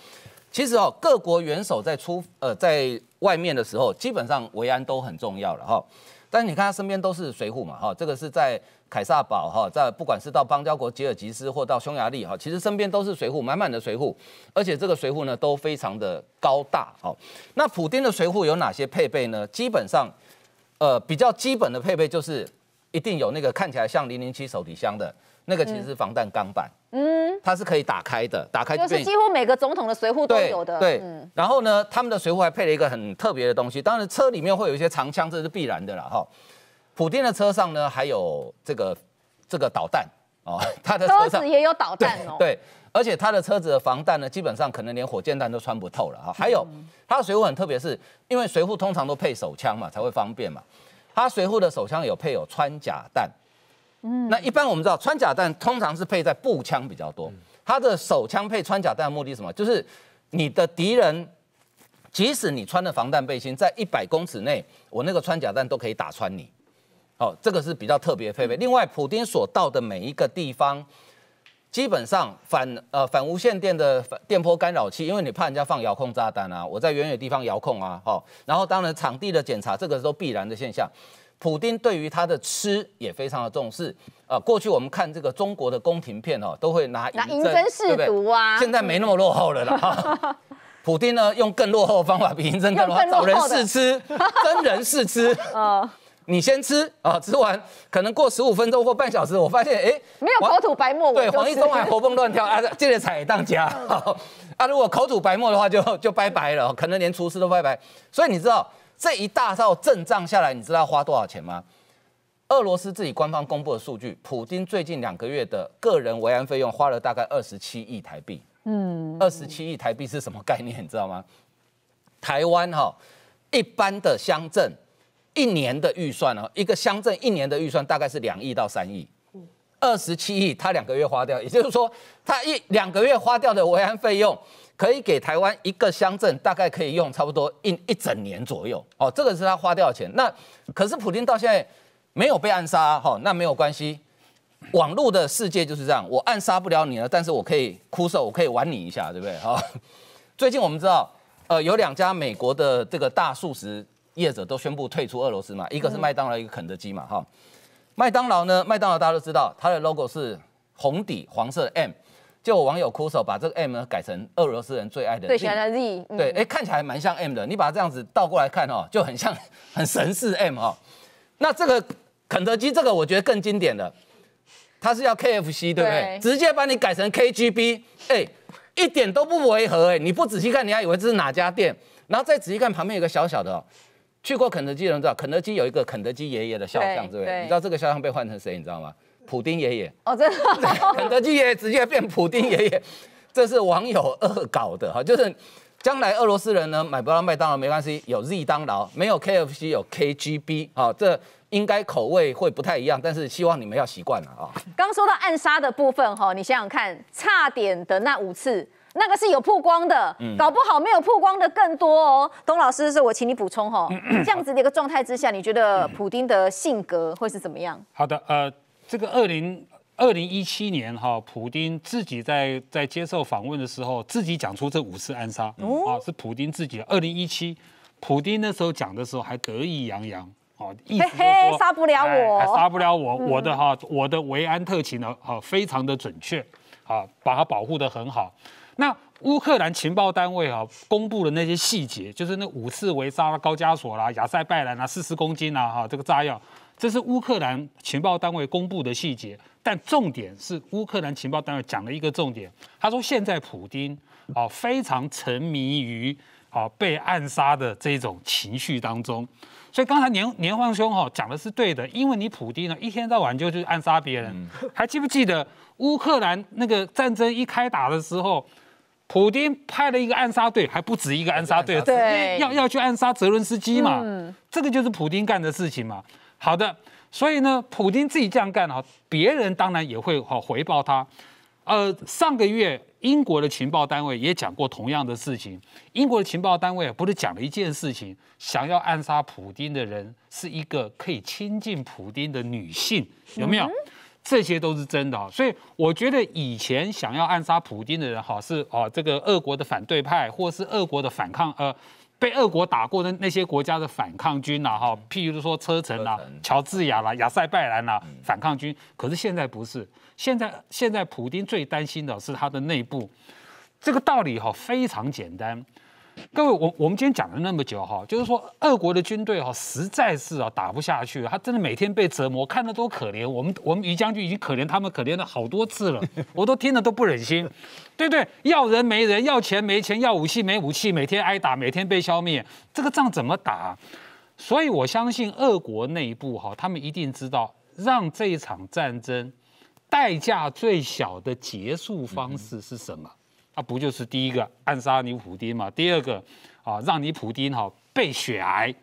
其实哦，各国元首在出呃在外面的时候，基本上维安都很重要了哈。但是你看他身边都是水浒嘛哈，这个是在。凯撒堡哈，在不管是到邦交国吉尔吉斯或到匈牙利哈，其实身边都是水户，满满的水户，而且这个水户呢都非常的高大哦。那普丁的水户有哪些配备呢？基本上，呃，比较基本的配备就是一定有那个看起来像零零七手提箱的那个，其实是防弹钢板，嗯，它是可以打开的，打开就是几乎每个总统的随扈都有的，对。然后呢，他们的随扈还配了一个很特别的东西，当然车里面会有一些长枪，这是必然的了哈。普丁的车上呢，还有这个这个导弹哦，[LAUGHS] 他的车上也有导弹哦。对，而且他的车子的防弹呢，基本上可能连火箭弹都穿不透了啊。还有他的随扈很特别，是因为随扈通常都配手枪嘛，才会方便嘛。他随扈的手枪有配有穿甲弹。嗯，那一般我们知道穿甲弹通常是配在步枪比较多，他的手枪配穿甲弹的目的是什么？就是你的敌人，即使你穿了防弹背心，在一百公尺内，我那个穿甲弹都可以打穿你。哦，这个是比较特别配备。另外，普丁所到的每一个地方，基本上反呃反无线电的电波干扰器，因为你怕人家放遥控炸弹啊，我在远远地方遥控啊。好，然后当然场地的检查，这个都必然的现象。普丁对于他的吃也非常的重视啊。过去我们看这个中国的宫廷片哦，都会拿银针试毒啊，现在没那么落后了啦。[LAUGHS] 普丁呢，用更落后方法比银针更落后，找人试吃，真人试吃啊。[LAUGHS] 你先吃啊，吃完可能过十五分钟或半小时，我发现哎，没有口吐白沫，对，黄义忠还活蹦乱跳，啊，这个彩当家，啊，如果口吐白沫的话，就就拜拜了，可能连厨师都拜拜。所以你知道这一大套阵仗下来，你知道花多少钱吗？俄罗斯自己官方公布的数据，普京最近两个月的个人维安费用花了大概二十七亿台币，嗯，二十七亿台币是什么概念？你知道吗？台湾哈一般的乡镇。一年的预算哦，一个乡镇一年的预算大概是两亿到三亿，二十七亿，他两个月花掉，也就是说，他一两个月花掉的维安费用，可以给台湾一个乡镇大概可以用差不多一一整年左右。哦，这个是他花掉的钱。那可是普京到现在没有被暗杀，哈，那没有关系。网络的世界就是这样，我暗杀不了你了，但是我可以枯手，我可以玩你一下，对不对？哈，最近我们知道，呃，有两家美国的这个大素食。业者都宣布退出俄罗斯嘛，一个是麦当劳，一个肯德基嘛，哈。麦当劳呢，麦当劳大家都知道，它的 logo 是红底黄色 M，就有网友哭手把这个 M 呢改成俄罗斯人最爱的最喜欢的 Z，对，哎，看起来蛮像 M 的，你把它这样子倒过来看哦，就很像很神似 M 哦。那这个肯德基这个我觉得更经典的，它是要 KFC 对不对？直接把你改成 KGB，哎，一点都不违和哎，你不仔细看你还以为这是哪家店，然后再仔细看旁边有个小小的。去过肯德基的人知道，肯德基有一个肯德基爷爷的肖像，对不对？你知道这个肖像被换成谁？你知道吗？普丁爷爷。哦，真的。肯德基爷爷直接变普丁爷爷，[LAUGHS] 这是网友恶搞的哈。就是将来俄罗斯人呢买不到麦当劳没关系，有 Z 当劳，没有 KFC 有 KGB。好，这应该口味会不太一样，但是希望你们要习惯了啊。刚说到暗杀的部分哈，你想想看，差点的那五次。那个是有曝光的，搞不好没有曝光的更多哦。董老师，是我请你补充哈。[CLEARS THROAT] 这样子的一个状态之下，你觉得普丁的性格会是怎么样？好的，呃，这个二零二零一七年哈，普丁自己在在接受访问的时候，自己讲出这五次暗杀，啊，是普丁自己。二零一七，普丁那时候讲的时候还得意洋洋哦，意思杀不了我，还杀不了我。我的哈，我的维安特勤呢，哈，非常的准确，啊，把它保护的很好。那乌克兰情报单位啊公布的那些细节，就是那五次围杀高加索啦、亚塞拜然啦、四十公斤啦，哈，这个炸药，这是乌克兰情报单位公布的细节。但重点是乌克兰情报单位讲了一个重点，他说现在普丁啊非常沉迷于啊被暗杀的这种情绪当中。所以刚才年年晃兄哈讲的是对的，因为你普丁呢一天到晚就去暗杀别人，还记不记得乌克兰那个战争一开打的时候？普丁派了一个暗杀队，还不止一个暗杀队，对，要要去暗杀泽伦斯基嘛，这个就是普丁干的事情嘛。好的，所以呢，普丁自己这样干啊，别人当然也会好回报他。呃，上个月英国的情报单位也讲过同样的事情，英国的情报单位不是讲了一件事情，想要暗杀普丁的人是一个可以亲近普丁的女性，有没有？这些都是真的所以我觉得以前想要暗杀普京的人哈是哦，这个俄国的反对派，或是俄国的反抗呃，被俄国打过的那些国家的反抗军呐，哈，譬如说车臣啦、乔治亚啦、亚塞拜然啦反抗军，可是现在不是，现在现在普京最担心的是他的内部，这个道理哈非常简单。各位，我我们今天讲了那么久哈，就是说，俄国的军队哈实在是啊打不下去，他真的每天被折磨，看的多可怜。我们我们于将军已经可怜他们可怜了好多次了，[LAUGHS] 我都听了都不忍心。对对，要人没人，要钱没钱，要武器没武器，每天挨打，每天被消灭，这个仗怎么打？所以我相信俄国内部哈，他们一定知道让这一场战争代价最小的结束方式是什么。啊，不就是第一个暗杀你普丁嘛？第二个，啊，让你普丁哈被血癌、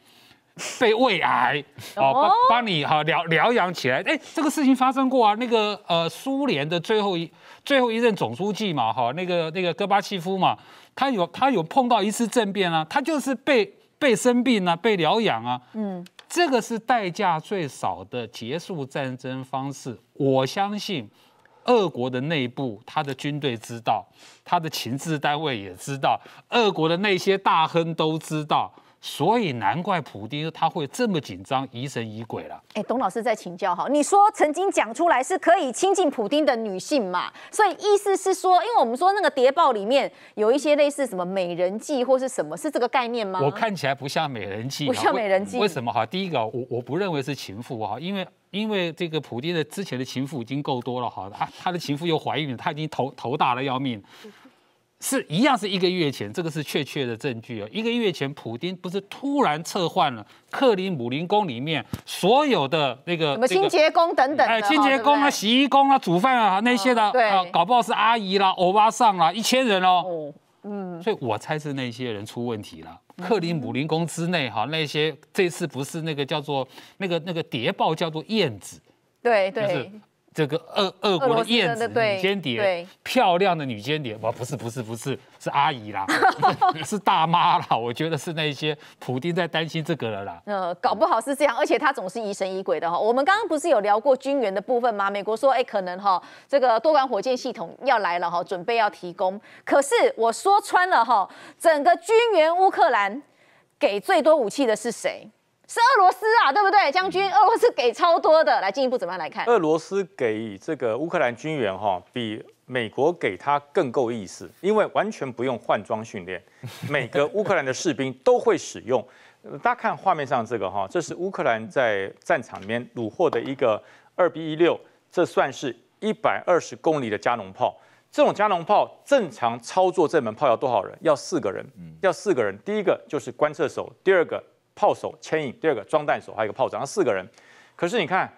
被胃癌，哦，帮帮你哈疗疗养起来。哎，这个事情发生过啊。那个呃，苏联的最后一最后一任总书记嘛，哈，那个那个戈巴契夫嘛，他有他有碰到一次政变啊，他就是被被生病啊，被疗养啊。嗯，这个是代价最少的结束战争方式，我相信。俄国的内部，他的军队知道，他的情治单位也知道，俄国的那些大亨都知道，所以难怪普京他会这么紧张、疑神疑鬼了。哎，董老师在请教哈，你说曾经讲出来是可以亲近普京的女性嘛？所以意思是说，因为我们说那个谍报里面有一些类似什么美人计或是什么，是这个概念吗？我看起来不像美人计，不像美人计。为什么哈？第一个，我我不认为是情妇哈，因为。因为这个普京的之前的情妇已经够多了哈，他他的情妇又怀孕了，他已经头头大了要命，是一样是一个月前，这个是确切的证据哦。一个月前，普京不是突然撤换了克里姆林宫里面所有的那个什么清洁工等等，哎，清洁工啊、洗衣工啊、煮饭啊那些的，对，搞不好是阿姨啦、欧巴桑啦，一千人哦。嗯，所以，我猜是那些人出问题了。克里姆林宫之内，哈，那些这次不是那个叫做那个那个谍报叫做燕子，对对。这个恶恶国的燕子女间谍，漂亮的女间谍，哇，不是不是不是，是阿姨啦，[LAUGHS] 是大妈啦，我觉得是那些普丁在担心这个了啦。呃，搞不好是这样，而且他总是疑神疑鬼的哈。我们刚刚不是有聊过军援的部分吗？美国说，哎，可能哈，这个多管火箭系统要来了哈，准备要提供。可是我说穿了哈，整个军援乌克兰给最多武器的是谁？是俄罗斯啊，对不对，将军？俄罗斯给超多的，来进一步怎么样来看？俄罗斯给这个乌克兰军援哈，比美国给他更够意思，因为完全不用换装训练，[LAUGHS] 每个乌克兰的士兵都会使用。大家看画面上这个哈，这是乌克兰在战场里面虏获的一个二 B 一六，这算是一百二十公里的加农炮。这种加农炮正常操作这门炮要多少人？要四个人，要四个人。第一个就是观测手，第二个。炮手牵引，第二个装弹手，还有一个炮长，四个人。可是你看，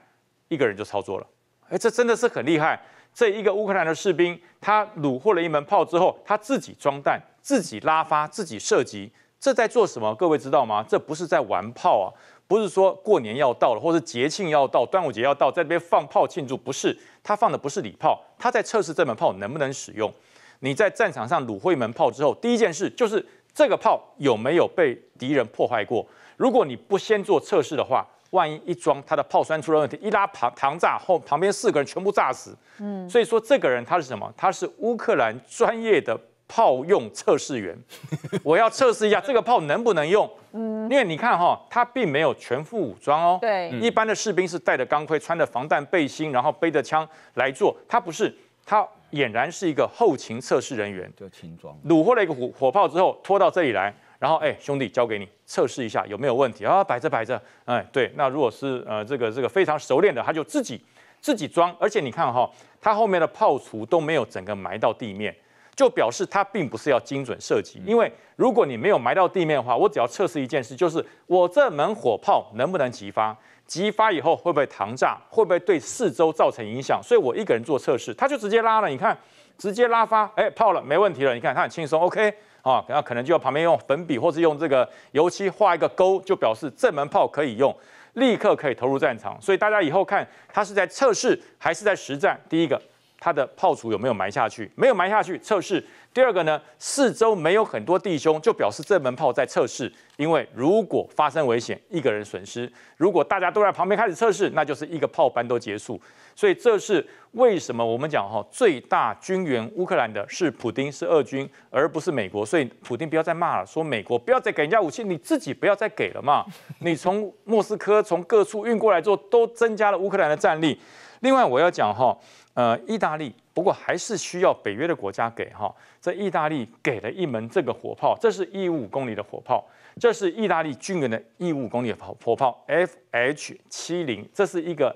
一个人就操作了，哎，这真的是很厉害。这一个乌克兰的士兵，他虏获了一门炮之后，他自己装弹、自己拉发、自己射击。这在做什么？各位知道吗？这不是在玩炮啊，不是说过年要到了，或是节庆要到，端午节要到，在那边放炮庆祝，不是。他放的不是礼炮，他在测试这门炮能不能使用。你在战场上虏获一门炮之后，第一件事就是这个炮有没有被敌人破坏过。如果你不先做测试的话，万一一装它的炮栓出了问题，一拉旁膛炸后，旁边四个人全部炸死。嗯，所以说这个人他是什么？他是乌克兰专业的炮用测试员。[LAUGHS] 我要测试一下这个炮能不能用。嗯，因为你看哈，他并没有全副武装哦。对，一般的士兵是戴着钢盔、穿着防弹背心，然后背着枪来做。他不是，他俨然是一个后勤测试人员，就轻装。虏获了一个火火炮之后，拖到这里来。然后哎，兄弟，交给你测试一下有没有问题啊？摆着摆着，哎，对，那如果是呃这个这个非常熟练的，他就自己自己装。而且你看哈，他后面的炮足都没有整个埋到地面，就表示他并不是要精准射击。因为如果你没有埋到地面的话，我只要测试一件事，就是我这门火炮能不能击发？击发以后会不会膛炸？会不会对四周造成影响？所以我一个人做测试，他就直接拉了。你看，直接拉发，哎，炮了，没问题了。你看，他很轻松，OK。啊，那可能就要旁边用粉笔，或是用这个油漆画一个勾，就表示这门炮可以用，立刻可以投入战场。所以大家以后看它是在测试，还是在实战。第一个。他的炮组有没有埋下去？没有埋下去，测试。第二个呢，四周没有很多弟兄，就表示这门炮在测试。因为如果发生危险，一个人损失；如果大家都在旁边开始测试，那就是一个炮班都结束。所以这是为什么我们讲哈，最大军援乌克兰的是普丁，是俄军，而不是美国。所以普丁不要再骂了，说美国不要再给人家武器，你自己不要再给了嘛。[LAUGHS] 你从莫斯科从各处运过来之后，都增加了乌克兰的战力。另外我要讲哈。呃，意大利不过还是需要北约的国家给哈，这意大利给了一门这个火炮，这是一五五公里的火炮，这是意大利军人的一五公里的火炮 FH70，这是一个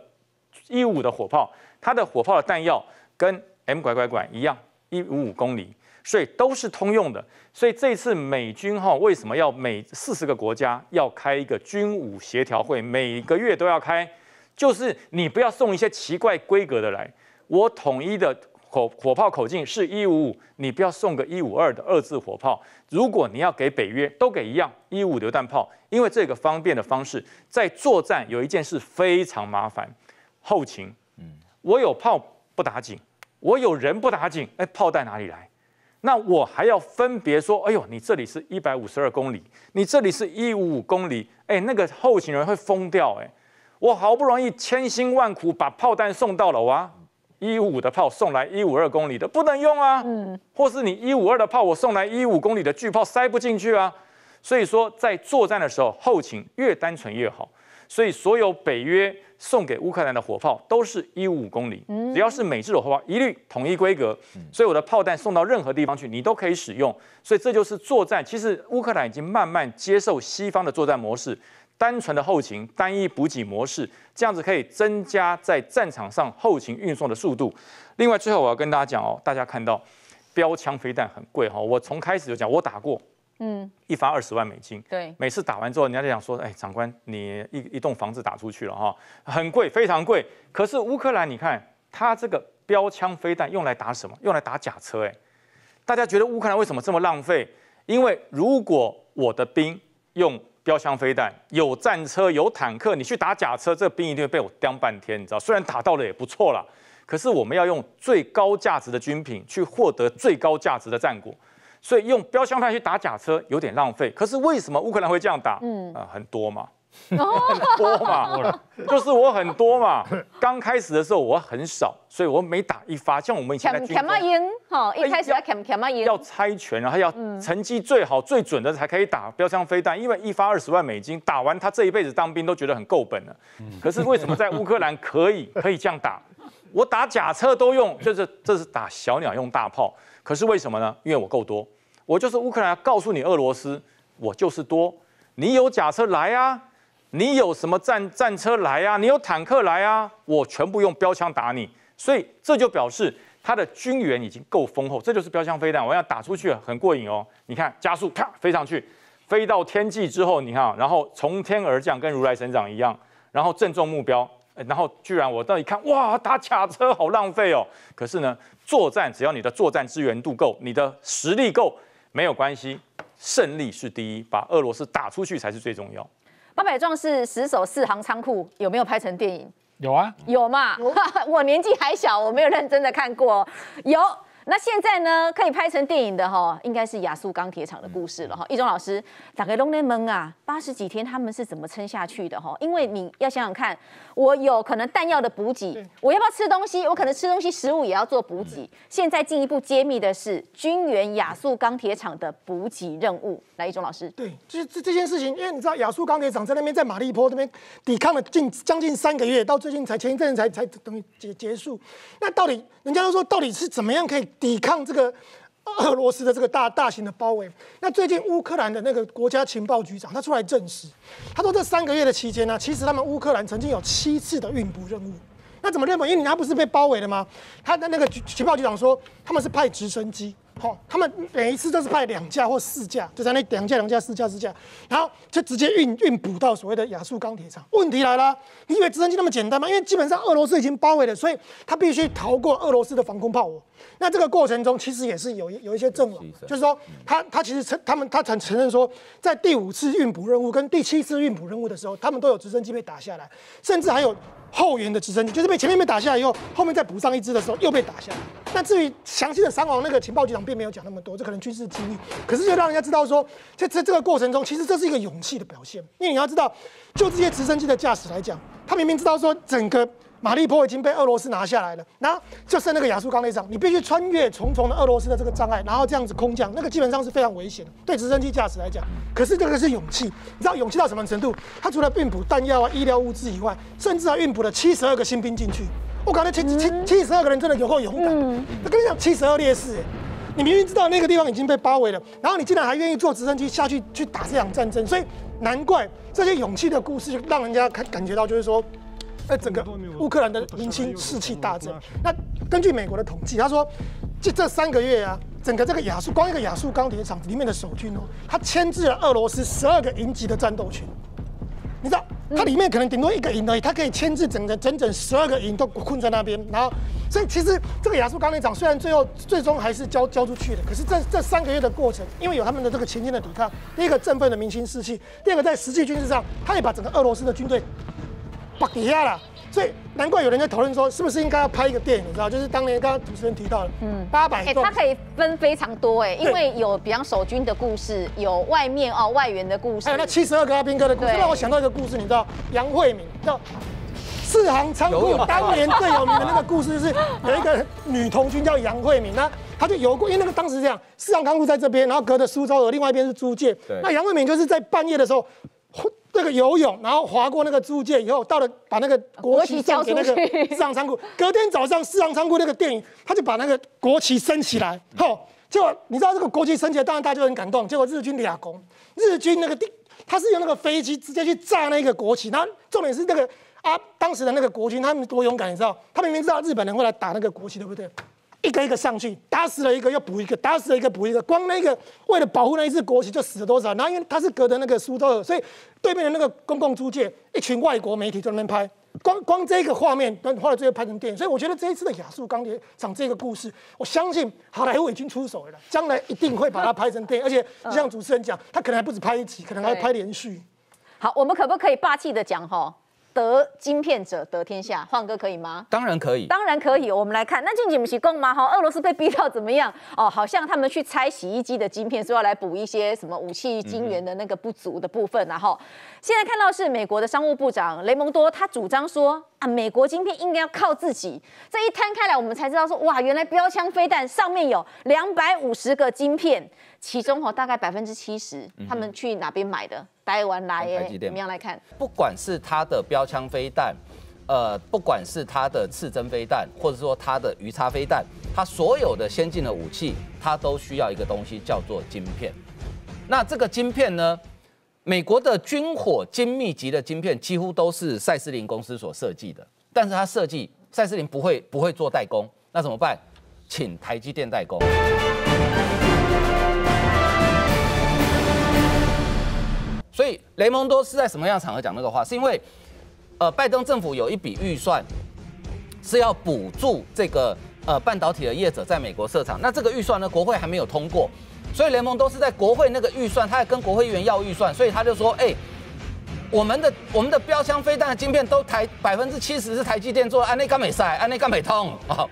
1 5的火炮，它的火炮的弹药跟 M 拐拐拐一样，155公里，所以都是通用的。所以这次美军哈为什么要每四十个国家要开一个军武协调会，每个月都要开，就是你不要送一些奇怪规格的来。我统一的火火炮口径是一五五，你不要送个一五二的二次火炮。如果你要给北约，都给一样一五榴弹炮，因为这个方便的方式，在作战有一件事非常麻烦，后勤。嗯，我有炮不打紧，我有人不打紧，哎，炮弹哪里来？那我还要分别说，哎呦，你这里是一百五十二公里，你这里是一五五公里，哎，那个后勤人会疯掉，哎，我好不容易千辛万苦把炮弹送到了啊。一五五的炮送来一五二公里的不能用啊，或是你一五二的炮我送来一五公里的巨炮塞不进去啊，所以说在作战的时候后勤越单纯越好，所以所有北约送给乌克兰的火炮都是一五五公里，只要是美制火炮一律统一规格，所以我的炮弹送到任何地方去你都可以使用，所以这就是作战。其实乌克兰已经慢慢接受西方的作战模式。单纯的后勤单一补给模式，这样子可以增加在战场上后勤运送的速度。另外，最后我要跟大家讲哦，大家看到标枪飞弹很贵哈，我从开始就讲我打过，嗯，一发二十万美金。对，每次打完之后，人家就想说，哎，长官，你一一栋房子打出去了哈，很贵，非常贵。可是乌克兰，你看它这个标枪飞弹用来打什么？用来打假车哎。大家觉得乌克兰为什么这么浪费？因为如果我的兵用。标枪飞弹有战车有坦克，你去打假车，这个兵一定被我叼半天，你知道？虽然打到了也不错啦，可是我们要用最高价值的军品去获得最高价值的战果，所以用标枪弹去打假车有点浪费。可是为什么乌克兰会这样打？嗯啊，很多嘛。很多嘛，就是我很多嘛。刚开始的时候我很少，所以我每打一发，像我们以前，抢军嘛哈，一开始要猜嘛要拳，然后要成绩最好最准的才可以打，标枪飞弹，因为一发二十万美金，打完他这一辈子当兵都觉得很够本了。可是为什么在乌克兰可以可以这样打？[LAUGHS] 我打假车都用，就是这是打小鸟用大炮。可是为什么呢？因为我够多，我就是乌克兰告诉你俄罗斯，我就是多，你有假车来呀。你有什么战战车来啊？你有坦克来啊？我全部用标枪打你，所以这就表示他的军援已经够丰厚。这就是标枪飞弹，我要打出去很过瘾哦。你看加速啪飞上去，飞到天际之后，你看，然后从天而降，跟如来神掌一样，然后正中目标。然后居然我到一看，哇，打卡车好浪费哦。可是呢，作战只要你的作战资源度够，你的实力够，没有关系，胜利是第一，把俄罗斯打出去才是最重要。八百壮士死守四行仓库有没有拍成电影？有啊，有嘛？[LAUGHS] 我年纪还小，我没有认真的看过，有。那现在呢？可以拍成电影的哈，应该是亚速钢铁厂的故事了哈。一中老师打开《龙年门》啊，八十几天他们是怎么撑下去的哈？因为你要想想看，我有可能弹药的补给，我要不要吃东西？我可能吃东西，食物也要做补给。现在进一步揭秘的是军援亚速钢铁厂的补给任务。来，一中老师，对，就是这这件事情，因为你知道亚速钢铁厂在那边，在马利坡那边抵抗了近将近三个月，到最近才前一阵才才等于结结束。那到底人家都说到底是怎么样可以？抵抗这个俄罗斯的这个大大型的包围。那最近乌克兰的那个国家情报局长他出来证实，他说这三个月的期间呢，其实他们乌克兰曾经有七次的运补任务。那怎么认为？因为他不是被包围了吗？他的那个情报局长说他们是派直升机。好，他们每一次都是派两架或四架，就在那两架、两架、四架、四架，然后就直接运运补到所谓的亚速钢铁厂。问题来了，你以为直升机那么简单吗？因为基本上俄罗斯已经包围了，所以他必须逃过俄罗斯的防空炮火。那这个过程中其实也是有有一些阵亡，就是说他他其实承他们他承承认说，在第五次运补任务跟第七次运补任务的时候，他们都有直升机被打下来，甚至还有后援的直升机，就是被前面被打下来以后，后面再补上一支的时候又被打下来。那至于详细的伤亡，那个情报局长。并没有讲那么多，这可能军事机密。可是，就让人家知道说，在在这个过程中，其实这是一个勇气的表现。因为你要知道，就这些直升机的驾驶来讲，他明明知道说，整个马利坡已经被俄罗斯拿下来了，那就剩那个亚速钢那场，你必须穿越重重的俄罗斯的这个障碍，然后这样子空降，那个基本上是非常危险的，对直升机驾驶来讲。可是这个是勇气，你知道勇气到什么程度？他除了运补弹药啊、医疗物资以外，甚至还运补了七十二个新兵进去。我感觉七七七十二个人真的有够勇敢。那跟你讲，七十二烈士。你明明知道那个地方已经被包围了，然后你竟然还愿意坐直升机下去去打这场战争，所以难怪这些勇气的故事就让人家感感觉到，就是说，哎，整个乌克兰的民兵士气大振。那根据美国的统计，他说，这这三个月啊，整个这个亚速，光一个亚速钢铁厂里面的守军哦，他牵制了俄罗斯十二个营级的战斗群，你知道？它里面可能顶多一个营而已，它可以牵制整个整整十二个营都困在那边，然后，所以其实这个亚速钢铁厂虽然最后最终还是交交出去了，可是这这三个月的过程，因为有他们的这个前线的抵抗，第一个振奋了民心士气，第二个在实际军事上，他也把整个俄罗斯的军队，绑起下了。所以难怪有人在讨论说，是不是应该要拍一个电影？你知道，就是当年刚刚主持人提到的，嗯，八百段，它可以分非常多哎，因为有比方守军的故事，有外面哦外援的故事，还有那七十二个兵哥的故事。让我想到一个故事，你知道杨惠敏，叫四行仓库，当年最有名的那个故事就是有一个女童军叫杨惠敏，那她就有过，因为那个当时这样，四行仓库在这边，然后隔着苏州河，另外一边是租界，那杨惠敏就是在半夜的时候。那个游泳，然后划过那个租界以后，到了把那个国旗交给那个市场仓库。隔天早上，市场仓库那个电影，他就把那个国旗升起来。好，结果你知道这个国旗升起来，当然大家就很感动。结果日军俩攻，日军那个地，他是用那个飞机直接去炸那个国旗。后重点是那个啊，当时的那个国军他们多勇敢，你知道？他明明知道日本人会来打那个国旗，对不对？一个一个上去，打死了一个又补一个，打死了一个补一个。光那个为了保护那一次国旗就死了多少？然后因为他是隔着那个苏州，所以对面的那个公共租界，一群外国媒体都能拍。光光这个画面，等花了最后拍成电影。所以我觉得这一次的亚速钢铁厂这个故事，我相信好莱坞已经出手了，将来一定会把它拍成电影。[LAUGHS] 而且像主持人讲，他可能还不止拍一集，可能还拍连续。好，我们可不可以霸气的讲哈？得晶片者得天下，换歌可以吗？当然可以，当然可以。我们来看，那禁止不起供吗？哈，俄罗斯被逼到怎么样？哦，好像他们去拆洗衣机的晶片，说要来补一些什么武器晶圆的那个不足的部分，然后现在看到是美国的商务部长雷蒙多，他主张说啊，美国晶片应该要靠自己。这一摊开来，我们才知道说，哇，原来标枪飞弹上面有两百五十个晶片。其中哦，大概百分之七十，他们去哪边买的？待完来哎，怎么样来看。不管是他的标枪飞弹，呃，不管是他的刺针飞弹，或者说它的鱼叉飞弹，它所有的先进的武器，它都需要一个东西叫做晶片。那这个晶片呢，美国的军火精密级的晶片几乎都是赛斯林公司所设计的，但是它设计赛斯林不会不会做代工，那怎么办？请台积电代工。所以雷蒙多是在什么样场合讲那个话？是因为，呃，拜登政府有一笔预算是要补助这个呃半导体的业者在美国设厂。那这个预算呢，国会还没有通过，所以雷蒙都是在国会那个预算，他在跟国会议员要预算，所以他就说：“哎，我们的我们的标枪飞弹的晶片都台百分之七十是台积电做，安内干美赛、安内干美通啊，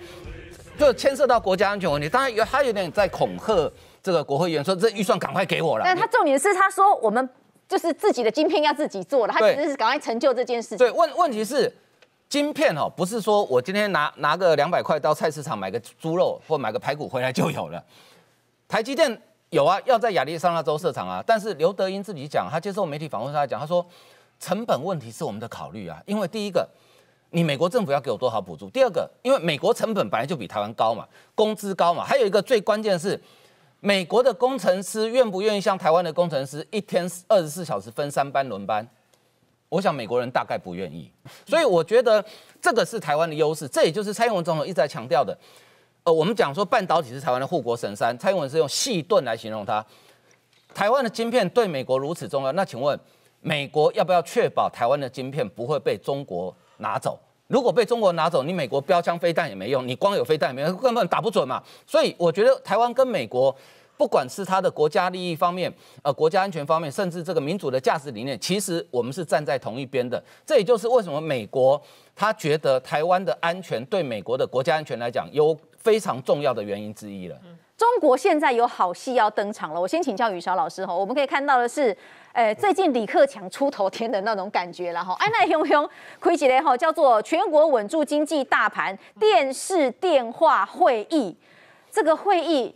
就牵涉到国家安全问题。当然有，他有点在恐吓这个国会议员说：这预算赶快给我了。但他重点是他说我们。”就是自己的晶片要自己做了，他只是赶快成就这件事。对，问问题是晶片哦，不是说我今天拿拿个两百块到菜市场买个猪肉或买个排骨回来就有了。[LAUGHS] 台积电有啊，要在亚利桑那州设厂啊。但是刘德英自己讲，他接受媒体访问，他讲他说成本问题是我们的考虑啊。因为第一个，你美国政府要给我多少补助；第二个，因为美国成本本来就比台湾高嘛，工资高嘛。还有一个最关键是。美国的工程师愿不愿意像台湾的工程师一天二十四小时分三班轮班？我想美国人大概不愿意，所以我觉得这个是台湾的优势，这也就是蔡英文总统一直在强调的。呃，我们讲说半导体是台湾的护国神山，蔡英文是用细盾来形容它。台湾的晶片对美国如此重要，那请问美国要不要确保台湾的晶片不会被中国拿走？如果被中国拿走，你美国标枪飞弹也没用，你光有飞弹，没用，根本打不准嘛。所以我觉得台湾跟美国，不管是它的国家利益方面，呃，国家安全方面，甚至这个民主的价值理念，其实我们是站在同一边的。这也就是为什么美国他觉得台湾的安全对美国的国家安全来讲有非常重要的原因之一了。中国现在有好戏要登场了，我先请教宇韶老师哈，我们可以看到的是。哎，最近李克强出头天的那种感觉了哈。安奈用不用起来哈？叫做全国稳住经济大盘电视电话会议，这个会议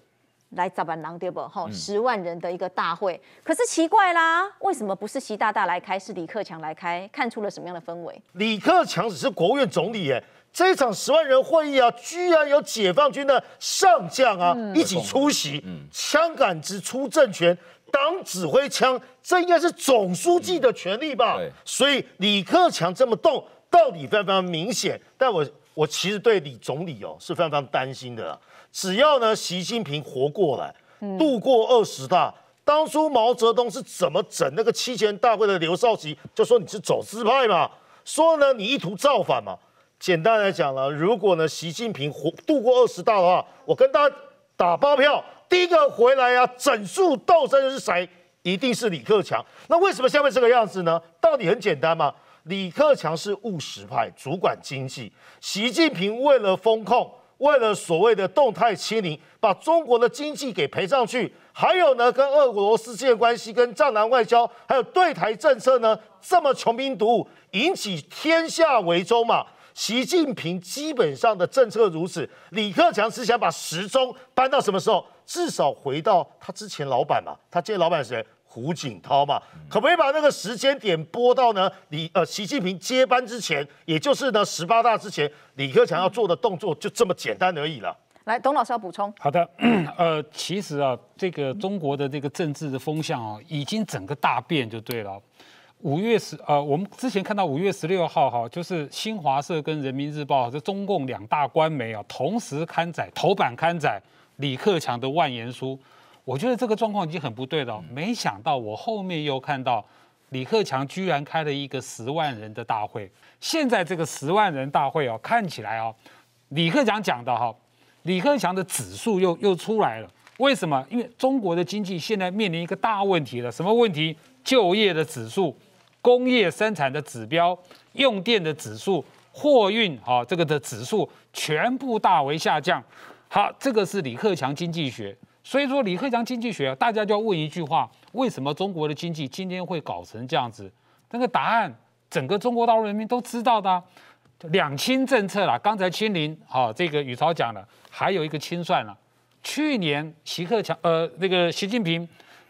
来咋办？狼对不？哈，十万人的一个大会，可是奇怪啦，为什么不是习大大来开，是李克强来开？看出了什么样的氛围？李克强只是国务院总理耶。这场十万人会议啊，居然有解放军的上将啊一起出席，嗯、枪杆子出政权。党指挥枪，这应该是总书记的权利吧？所以李克强这么动，到底非常非常明显。但我我其实对李总理哦是非常非常担心的。只要呢习近平活过来，度过二十大，当初毛泽东是怎么整那个七千大会的？刘少奇就说你是走资派嘛，说呢你意图造反嘛。简单来讲呢，如果呢习近平活度过二十大的话，我跟大家打包票。第一个回来啊，整数斗争的是谁？一定是李克强。那为什么下面这个样子呢？道理很简单嘛。李克强是务实派，主管经济。习近平为了风控，为了所谓的动态清零，把中国的经济给赔上去。还有呢，跟俄罗斯之间的关系，跟藏南外交，还有对台政策呢，这么穷兵黩武，引起天下为周嘛。习近平基本上的政策如此，李克强是想把时钟搬到什么时候？至少回到他之前老板嘛，他之前老板谁？胡锦涛嘛，可不可以把那个时间点拨到呢？李呃，习近平接班之前，也就是呢十八大之前，李克强要做的动作就这么简单而已了。来，董老师要补充。好的，[CLEARS THROAT] 呃，其实啊，这个中国的这个政治的风向哦，已经整个大变就对了。五月十呃，我们之前看到五月十六号哈，就是新华社跟人民日报这中共两大官媒啊，同时刊载头版刊载。李克强的万言书，我觉得这个状况已经很不对了。没想到我后面又看到李克强居然开了一个十万人的大会。现在这个十万人大会哦，看起来哦，李克强讲的哈，李克强的指数又又出来了。为什么？因为中国的经济现在面临一个大问题了。什么问题？就业的指数、工业生产的指标、用电的指数、货运啊这个的指数全部大为下降。好，这个是李克强经济学，所以说李克强经济学大家就要问一句话：为什么中国的经济今天会搞成这样子？那个答案，整个中国大陆人民都知道的，两清政策啦，刚才清零，好，这个宇超讲了，还有一个清算了。去年习克强，呃，那个习近平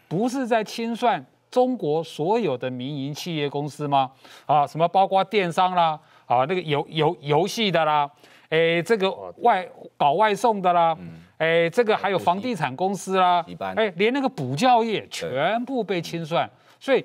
不是在清算中国所有的民营企业公司吗？啊，什么包括电商啦，啊，那个游游游戏的啦。哎，这个外搞外送的啦，哎，这个还有房地产公司啦，哎，连那个补教业全部被清算。所以，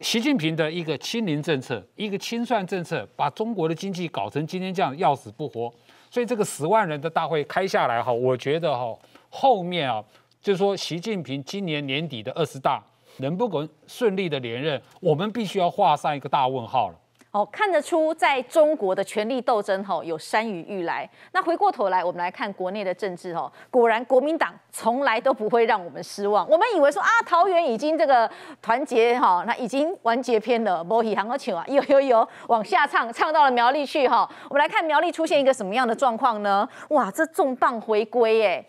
习近平的一个清零政策，一个清算政策，把中国的经济搞成今天这样要死不活。所以，这个十万人的大会开下来哈，我觉得哈，后面啊，就说习近平今年年底的二十大能不能顺利的连任，我们必须要画上一个大问号了。哦，看得出在中国的权力斗争，哈，有山雨欲来。那回过头来，我们来看国内的政治，哈，果然国民党从来都不会让我们失望。我们以为说啊，桃园已经这个团结，哈，那已经完结篇了。莫一航，而且啊，有有有，往下唱，唱到了苗栗去，哈。我们来看苗栗出现一个什么样的状况呢？哇，这重磅回归，哎。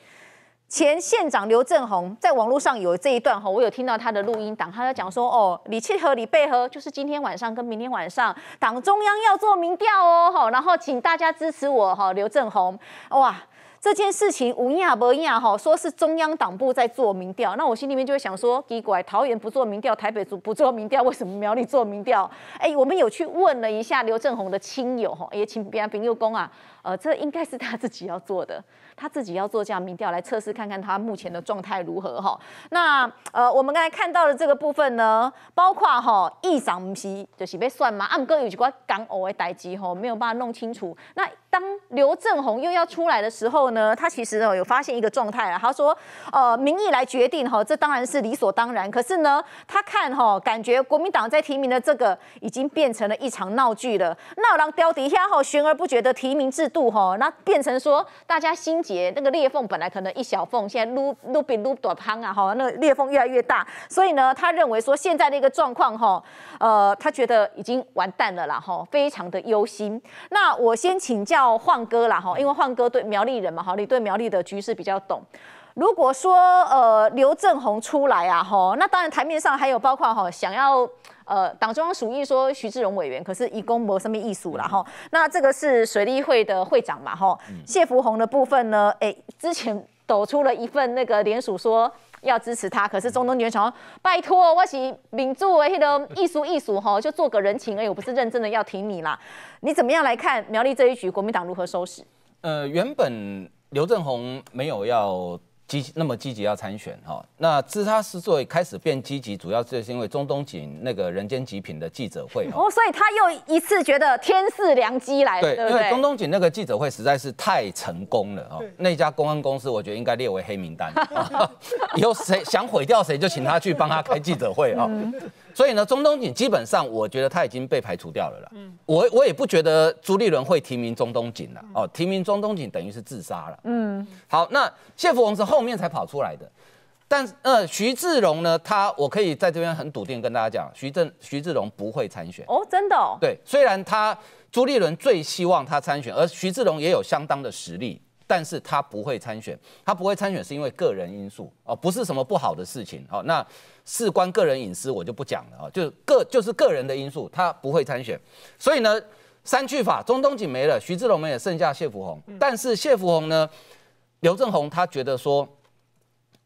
前县长刘正宏在网络上有这一段吼，我有听到他的录音档，他在讲说哦，李契和李贝和就是今天晚上跟明天晚上党中央要做民调哦，吼，然后请大家支持我吼，刘正宏，哇。这件事情乌影不影哈，说是中央党部在做民调，那我心里面就会想说，奇怪，桃园不做民调，台北族不做民调，为什么苗栗做民调？哎，我们有去问了一下刘正宏的亲友哈，也请别平佑公啊，呃，这应该是他自己要做的，他自己要做这样民调来测试看看他目前的状态如何哈。那呃，我们刚才看到的这个部分呢，包括哈，议长皮就是被算嘛，啊，不过有一个港澳的代际哈，没有办法弄清楚那。当刘正宏又要出来的时候呢，他其实呢有发现一个状态啊，他说：，呃，民意来决定哈，这当然是理所当然。可是呢，他看哈，感觉国民党在提名的这个已经变成了一场闹剧了，那让刁底下哈，悬而不决的提名制度哈，那变成说大家心结，那个裂缝本来可能一小缝，现在撸撸比撸短胖啊哈，那个裂缝越来越大。所以呢，他认为说现在的一个状况哈，呃，他觉得已经完蛋了啦哈，非常的忧心。那我先请教。要换哥啦哈，因为换哥对苗栗人嘛哈，你对苗栗的局势比较懂。如果说呃刘正鸿出来啊哈，那当然台面上还有包括哈想要呃党中央署意说徐志荣委员，可是以公谋生命艺术了哈。那这个是水利会的会长嘛哈，谢福洪的部分呢，哎之前抖出了一份那个联署说。要支持他，可是中东女想要拜托，我是名著的那个艺术艺术哈，就做个人情而已，我不是认真的要挺你啦。你怎么样来看苗栗这一局，国民党如何收拾？呃，原本刘正宏没有要。积那么积极要参选哈，那自他之所以开始变积极，主要就是因为中东锦那个人间极品的记者会嘛。哦，所以他又一次觉得天赐良机来了，对不对？中东锦那个记者会实在是太成功了啊！那家公安公司，我觉得应该列为黑名单，[LAUGHS] 以 [LAUGHS] 后谁想毁掉谁，就请他去帮他开记者会啊。[LAUGHS] 所以呢，中东锦基本上，我觉得他已经被排除掉了啦。嗯，我我也不觉得朱立伦会提名中东锦了。哦，提名中东锦等于是自杀了。嗯，好，那谢富雄是后面才跑出来的。但呃，徐志荣呢，他我可以在这边很笃定跟大家讲，徐正徐志荣不会参选。哦，真的？对，虽然他朱立伦最希望他参选，而徐志荣也有相当的实力。但是他不会参选，他不会参选是因为个人因素哦，不是什么不好的事情哦。那事关个人隐私，我就不讲了啊，就是个就是个人的因素，他不会参选。所以呢，三去法，中东锦没了，徐志龙没了，剩下谢福宏。但是谢福宏呢，刘正宏他觉得说。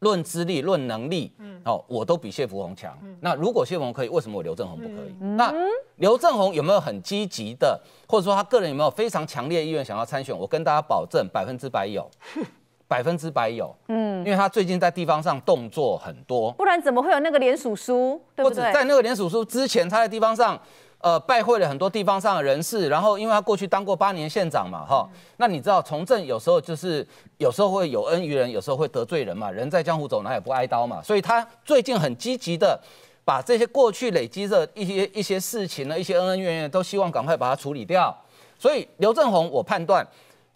论资历、论能力，嗯，哦，我都比谢福洪强。那如果谢福洪可以，为什么我刘正鸿不可以？那刘正鸿有没有很积极的，或者说他个人有没有非常强烈意愿想要参选？我跟大家保证，百分之百有，[LAUGHS] 百分之百有，嗯，因为他最近在地方上动作很多，不然怎么会有那个联署书？对不对？在那个联署书之前，他在地方上。呃，拜会了很多地方上的人士，然后因为他过去当过八年县长嘛，哈，那你知道从政有时候就是有时候会有恩于人，有时候会得罪人嘛，人在江湖走，哪也不挨刀嘛，所以他最近很积极的把这些过去累积的一些一些事情呢，一些恩恩怨怨，都希望赶快把它处理掉。所以刘正红，我判断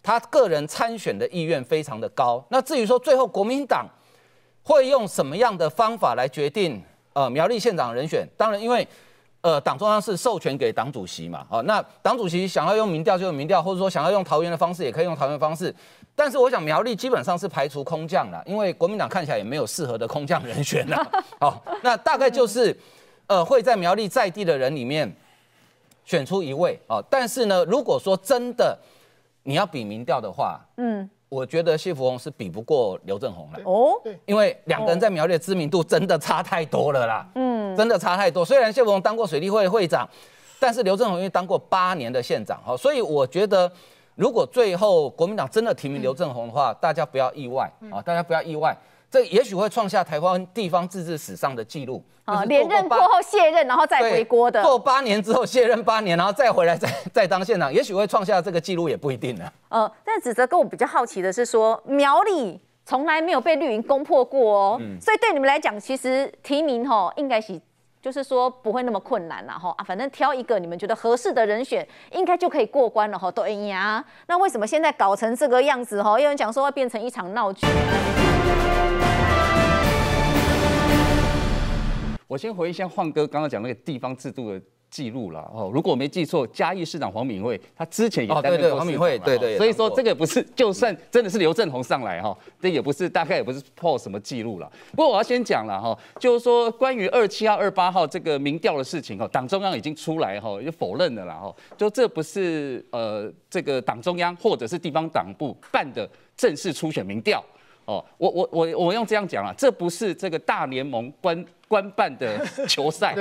他个人参选的意愿非常的高。那至于说最后国民党会用什么样的方法来决定呃苗栗县长人选，当然因为。呃，党中央是授权给党主席嘛？哦，那党主席想要用民调就用民调，或者说想要用桃园的方式，也可以用桃园方式。但是我想苗栗基本上是排除空降了，因为国民党看起来也没有适合的空降人选了。[LAUGHS] 哦，那大概就是，呃，会在苗栗在地的人里面选出一位哦。但是呢，如果说真的你要比民调的话，嗯。我觉得谢福洪是比不过刘正宏了哦，因为两个人在苗栗知名度真的差太多了啦，嗯，真的差太多。虽然谢福洪当过水利会会长，但是刘正宏因为当过八年的县长，哈，所以我觉得如果最后国民党真的提名刘正宏的话，大家不要意外啊，大家不要意外。这也许会创下台湾地方自治史上的记录啊，连任过后卸任，然后再回锅的，过八年之后卸任八年，然后再回来再再当县长，也许会创下这个记录，也不一定呢。呃，但子泽跟我比较好奇的是说，苗栗从来没有被绿营攻破过哦，嗯、所以对你们来讲，其实提名吼应该是就是说不会那么困难了哈啊，反正挑一个你们觉得合适的人选，应该就可以过关了哈，都一样。那为什么现在搞成这个样子哈？有人讲说要变成一场闹剧。我先回忆一下，晃哥刚刚讲那个地方制度的记录了哦。如果我没记错，嘉义市长黄敏惠，他之前也担任过。黄敏惠，对对。所以说这个不是，就算真的是刘振宏上来哈，这也不是，大概也不是破什么记录了。不过我要先讲了哈，就是说关于二七号、二八号这个民调的事情哈，党中央已经出来哈，就否认了啦哈，就这不是呃这个党中央或者是地方党部办的正式初选民调。哦，我我我我用这样讲啊，这不是这个大联盟关。官办的球赛，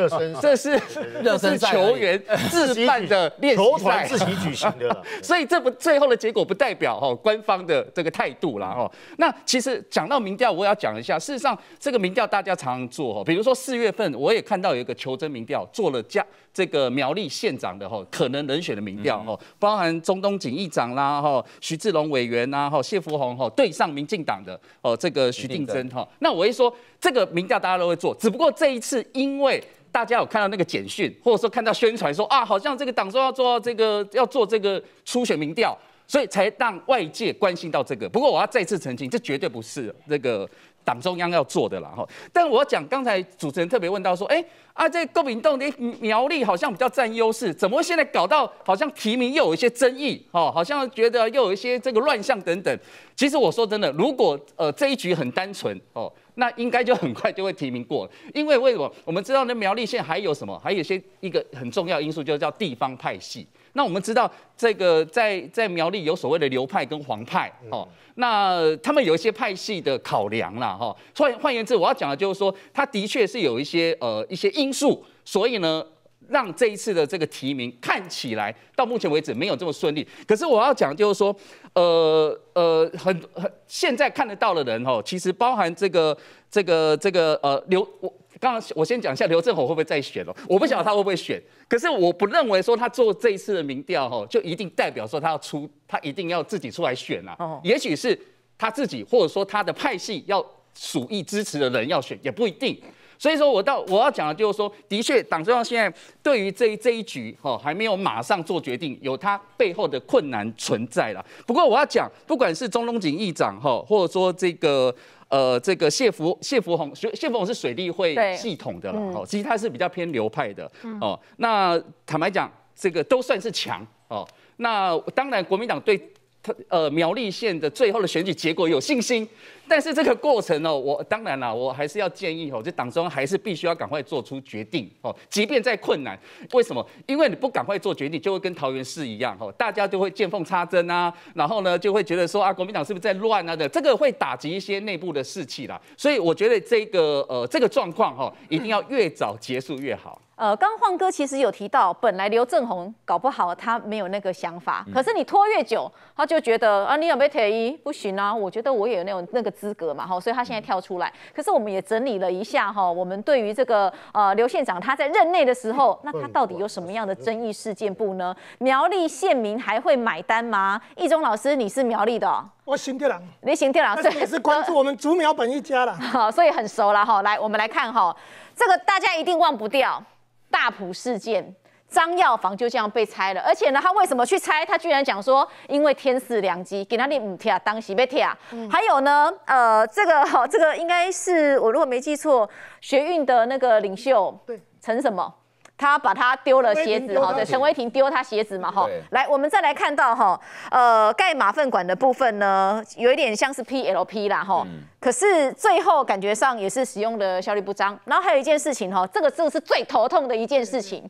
这是这是球员 [LAUGHS] 自办的练习赛，自己举行的，[LAUGHS] 所以这不最后的结果不代表哦官方的这个态度啦哦。那其实讲到民调，我要讲一下，事实上这个民调大家常常做哦，比如说四月份我也看到有一个求真民调做了加这个苗栗县长的哦可能人选的民调哦，包含中东锦议长啦哦，徐志龙委员啦哦，谢福宏哦对上民进党的哦这个徐定真哈，那我一说这个民调大家都会做，只不。不过这一次，因为大家有看到那个简讯，或者说看到宣传说啊，好像这个党说要做这个要做这个初选民调，所以才让外界关心到这个。不过我要再次澄清，这绝对不是这个。党中央要做的啦，哈！但我讲刚才主持人特别问到说，哎啊，在贡饼洞的苗栗好像比较占优势，怎么会现在搞到好像提名又有一些争议？哦，好像觉得又有一些这个乱象等等。其实我说真的，如果呃这一局很单纯哦，那应该就很快就会提名过因为为什么？我们知道那苗栗县在还有什么？还有一些一个很重要因素，就是叫地方派系。那我们知道这个在在苗栗有所谓的流派跟黄派哦，那他们有一些派系的考量啦，哈。换换言之，我要讲的就是说，他的确是有一些呃一些因素，所以呢，让这一次的这个提名看起来到目前为止没有这么顺利。可是我要讲就是说，呃呃，很很现在看得到的人哦，其实包含这个这个这个呃刘我。刚刚我先讲一下刘振宏会不会再选哦，我不晓得他会不会选，可是我不认为说他做这一次的民调吼，就一定代表说他要出，他一定要自己出来选呐。哦。也许是他自己，或者说他的派系要属意支持的人要选，也不一定。所以说我到我要讲的就是说，的确，党中央现在对于这这一局吼，还没有马上做决定，有它背后的困难存在了。不过我要讲，不管是中东警议长吼，或者说这个。呃，这个谢福谢福洪，谢谢福洪是水利会系统的了，哈，其实他是比较偏流派的，哦，那坦白讲，这个都算是强，哦，那当然国民党对。他呃苗栗县的最后的选举结果有信心，但是这个过程呢，我当然啦，我还是要建议吼，这党中央还是必须要赶快做出决定哦，即便再困难，为什么？因为你不赶快做决定，就会跟桃园市一样哦，大家就会见缝插针啊，然后呢就会觉得说啊，国民党是不是在乱啊的，这个会打击一些内部的士气啦，所以我觉得这个呃这个状况哈，一定要越早结束越好。呃，刚晃哥其实有提到，本来刘正宏搞不好他没有那个想法，可是你拖越久，他就觉得啊，你有没退一不行啊，我觉得我也有那种那个资格嘛，哈，所以他现在跳出来。可是我们也整理了一下哈，我们对于这个呃刘县长他在任内的时候，那他到底有什么样的争议事件不呢？苗栗县民还会买单吗？易中老师，你是苗栗的，我行天人，你行天老师也是关注我们竹苗本一家了，[LAUGHS] 好，所以很熟了哈。来，我们来看哈，这个大家一定忘不掉。大埔事件，张耀芳就这样被拆了。而且呢，他为什么去拆？他居然讲说，因为天赐良机，给他立五天啊，当时被天啊。还有呢，呃，这个哈，这个应该是我如果没记错，学运的那个领袖，对，陈什么？他把他丢了鞋子哈，对，陈伟霆丢他鞋子嘛哈。来，我们再来看到哈，呃，盖马粪管的部分呢，有一点像是 PLP 啦哈，可是最后感觉上也是使用的效率不彰。然后还有一件事情哈，这个就是最头痛的一件事情，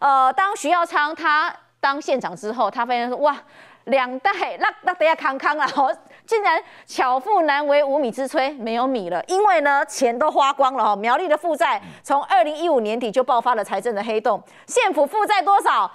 呃，当徐耀昌他当县长之后，他发现说哇，两代那那等下康康啊。竟然巧妇难为无米之炊，没有米了，因为呢，钱都花光了哈。苗栗的负债从二零一五年底就爆发了财政的黑洞，县府负债多少？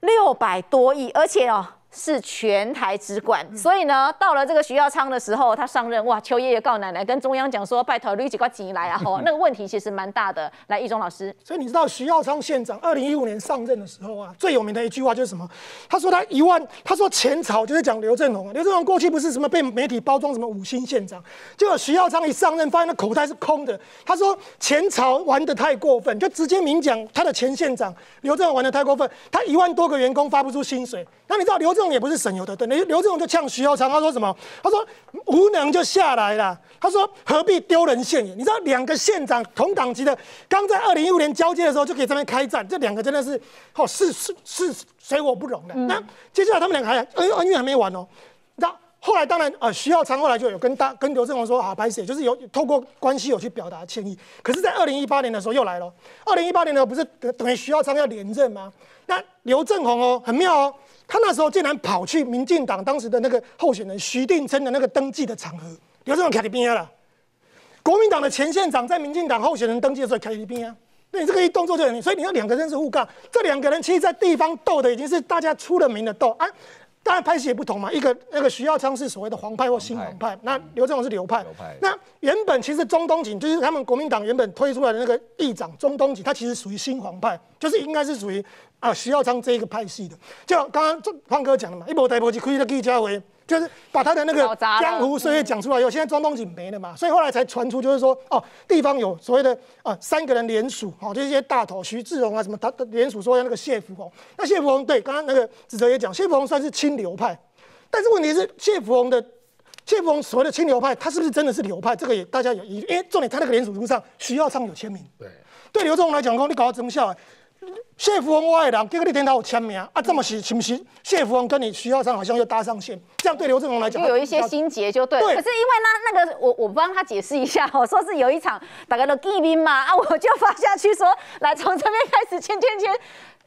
六百多亿，而且哦。是全台之冠，所以呢，到了这个徐耀昌的时候，他上任，哇，邱爷爷告奶奶，跟中央讲说，拜托你旗哥进来啊！[LAUGHS] 吼，那个问题其实蛮大的。来，易中老师，所以你知道徐耀昌县长二零一五年上任的时候啊，最有名的一句话就是什么？他说他一万，他说前朝就是讲刘振宏啊，刘振宏过去不是什么被媒体包装什么五星县长，结果徐耀昌一上任，发现那口袋是空的。他说前朝玩的太过分，就直接明讲他的前县长刘振宏玩的太过分，他一万多个员工发不出薪水。那你知道刘振？也不是省油的灯。刘刘正宏就呛徐耀昌，他说什么？他说无能就下来了。他说何必丢人现眼？你知道两个县长同党籍的，刚在二零一五年交接的时候就可以这边开战，这两个真的是好是是是水火不容的。那接下来他们两个还恩恩怨还没完哦。那后来当然呃，徐耀昌后来就有跟大跟刘正宏说啊，拍手，也就是有透过关系有去表达歉意。可是，在二零一八年的时候又来了。二零一八年的时候不是等于徐耀昌要连任吗？那刘正宏哦，很妙哦。他那时候竟然跑去民进党当时的那个候选人徐定生的那个登记的场合，有这种卡敌兵啊？国民党的前线长在民进党候选人登记的时候卡敌兵啊？那你这个一动作就很，所以你要两个人是互杠，这两个人其实在地方斗的已经是大家出了名的斗啊。当然，派系也不同嘛。一个那个徐耀昌是所谓的黄派或新黄派，那刘正荣是流派。那原本其实中东锦就是他们国民党原本推出来的那个议长，中东锦他其实属于新黄派，就是应该是属于啊徐耀昌这一个派系的。就刚刚这胖哥讲的嘛，一波代一波去亏的鸡加伙。就是把他的那个江湖岁月讲出来，以后，现在庄东锦没了嘛，所以后来才传出就是说，哦，地方有所谓的啊，三个人联署，好，这些大头徐志荣啊什么，他的联署说要那个谢福洪，那谢福洪对，刚刚那个子哲也讲，谢福洪算是清流派，但是问题是谢福洪的谢福洪所谓的清流派，他是不是真的是流派？这个也大家有疑，因为重点他那个联署书上，徐耀昌有签名，对，对刘仲宏来讲哦，你搞到真相。[LAUGHS] 谢福宏，我爱的人，结果你听到我签名啊，这么是是不是？谢福宏跟你徐耀昌好像又搭上线，这样对刘镇荣来讲，有一些心结就对。对，可是因为那那个，我我帮他解释一下，我说是有一场大概的见面嘛，啊，[LAUGHS] 我就发下去说，来从这边开始签签签，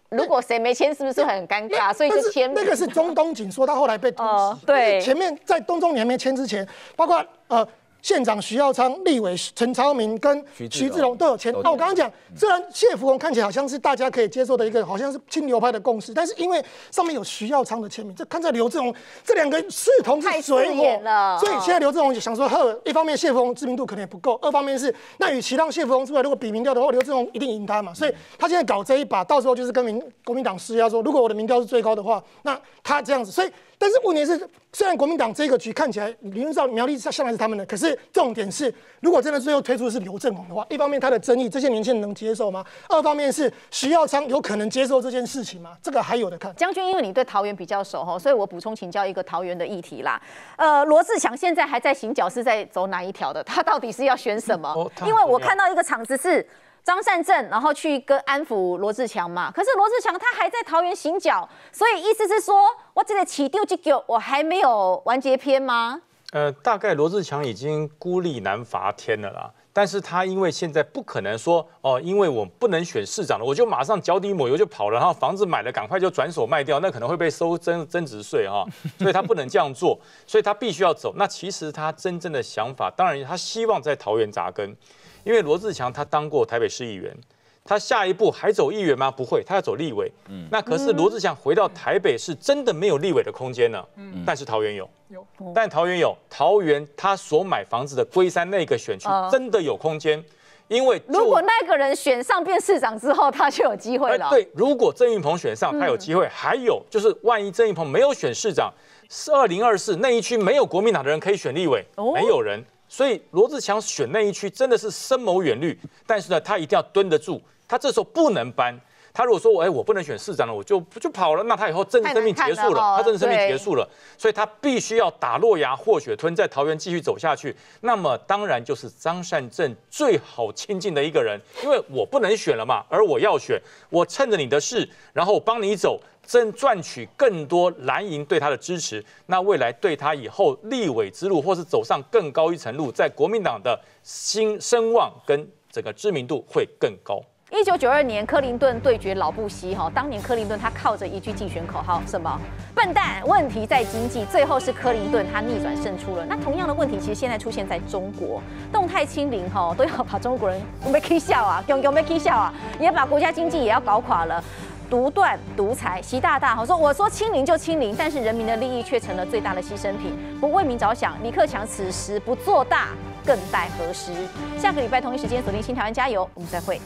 如果谁没签，是不是很尴尬？所以就签。那个是中东锦，说他后来被。哦，对。前面在东中你还没签之前，包括呃。县长徐耀昌、立委陈超明跟徐志龙都有签。那我刚刚讲，虽然谢福宏看起来好像是大家可以接受的一个，好像是清流派的共识，但是因为上面有徐耀昌的签名，这看在刘志宏这两个势同水火，所以现在刘志宏想说，呵，一方面谢福宏知名度可能也不够，二方面是那与其让谢福宏出来，如果比民调的话，刘志宏一定赢他嘛，所以他现在搞这一把，到时候就是跟民国民党施压说，如果我的民调是最高的话，那他这样子，所以。但是问题是，虽然国民党这个局看起来理论上苗栗向来是他们的，可是重点是，如果真的最后推出的是刘正宏的话，一方面他的争议这些年轻人能接受吗？二方面是徐耀昌有可能接受这件事情吗？这个还有的看。将军，因为你对桃园比较熟哈，所以我补充请教一个桃园的议题啦。呃，罗志祥现在还在行脚，是在走哪一条的？他到底是要选什么？因为我看到一个场子是。张善政，然后去跟安抚罗志强嘛？可是罗志强他还在桃园行脚，所以意思是说，我这个起丢起丢，我还没有完结篇吗？呃，大概罗志强已经孤立难伐天了啦。但是他因为现在不可能说，哦，因为我不能选市长了，我就马上脚底抹油就跑了，然后房子买了，赶快就转手卖掉，那可能会被收增增值税哈，所以他不能这样做，[LAUGHS] 所以他必须要走。那其实他真正的想法，当然他希望在桃园扎根。因为罗志强他当过台北市议员，他下一步还走议员吗？不会，他要走立委。嗯，那可是罗志强回到台北是真的没有立委的空间呢。嗯但是桃园有，有，但桃园有桃园，他所买房子的龟山那个选区真的有空间，因为如果那个人选上变市长之后，他就有机会了。对，如果郑云鹏选上，他有机会。还有就是，万一郑云鹏没有选市长，是二零二四那一区没有国民党的人可以选立委，没有人。所以罗志强选那一区，真的是深谋远虑。但是呢，他一定要蹲得住，他这时候不能搬。他如果说我哎我不能选市长了，我就不就跑了，那他以后真生命结束了，他真生命结束了，所以他必须要打落牙或雪吞，在桃园继续走下去。那么当然就是张善政最好亲近的一个人，因为我不能选了嘛，而我要选，我趁着你的事，然后我帮你走，挣赚取更多蓝营对他的支持，那未来对他以后立委之路或是走上更高一层路，在国民党的新声望跟整个知名度会更高。一九九二年，克林顿对决老布希，哈，当年克林顿他靠着一句竞选口号，什么？笨蛋，问题在经济。最后是克林顿他逆转胜出了。那同样的问题，其实现在出现在中国，动态清零，哈，都要把中国人 make 笑啊，有有 make 笑啊，也把国家经济也要搞垮了。独断独裁，习大大，好说我说清零就清零，但是人民的利益却成了最大的牺牲品，不为民着想。李克强此时不做大，更待何时？下个礼拜同一时间锁定《新台湾加油》，我们再会。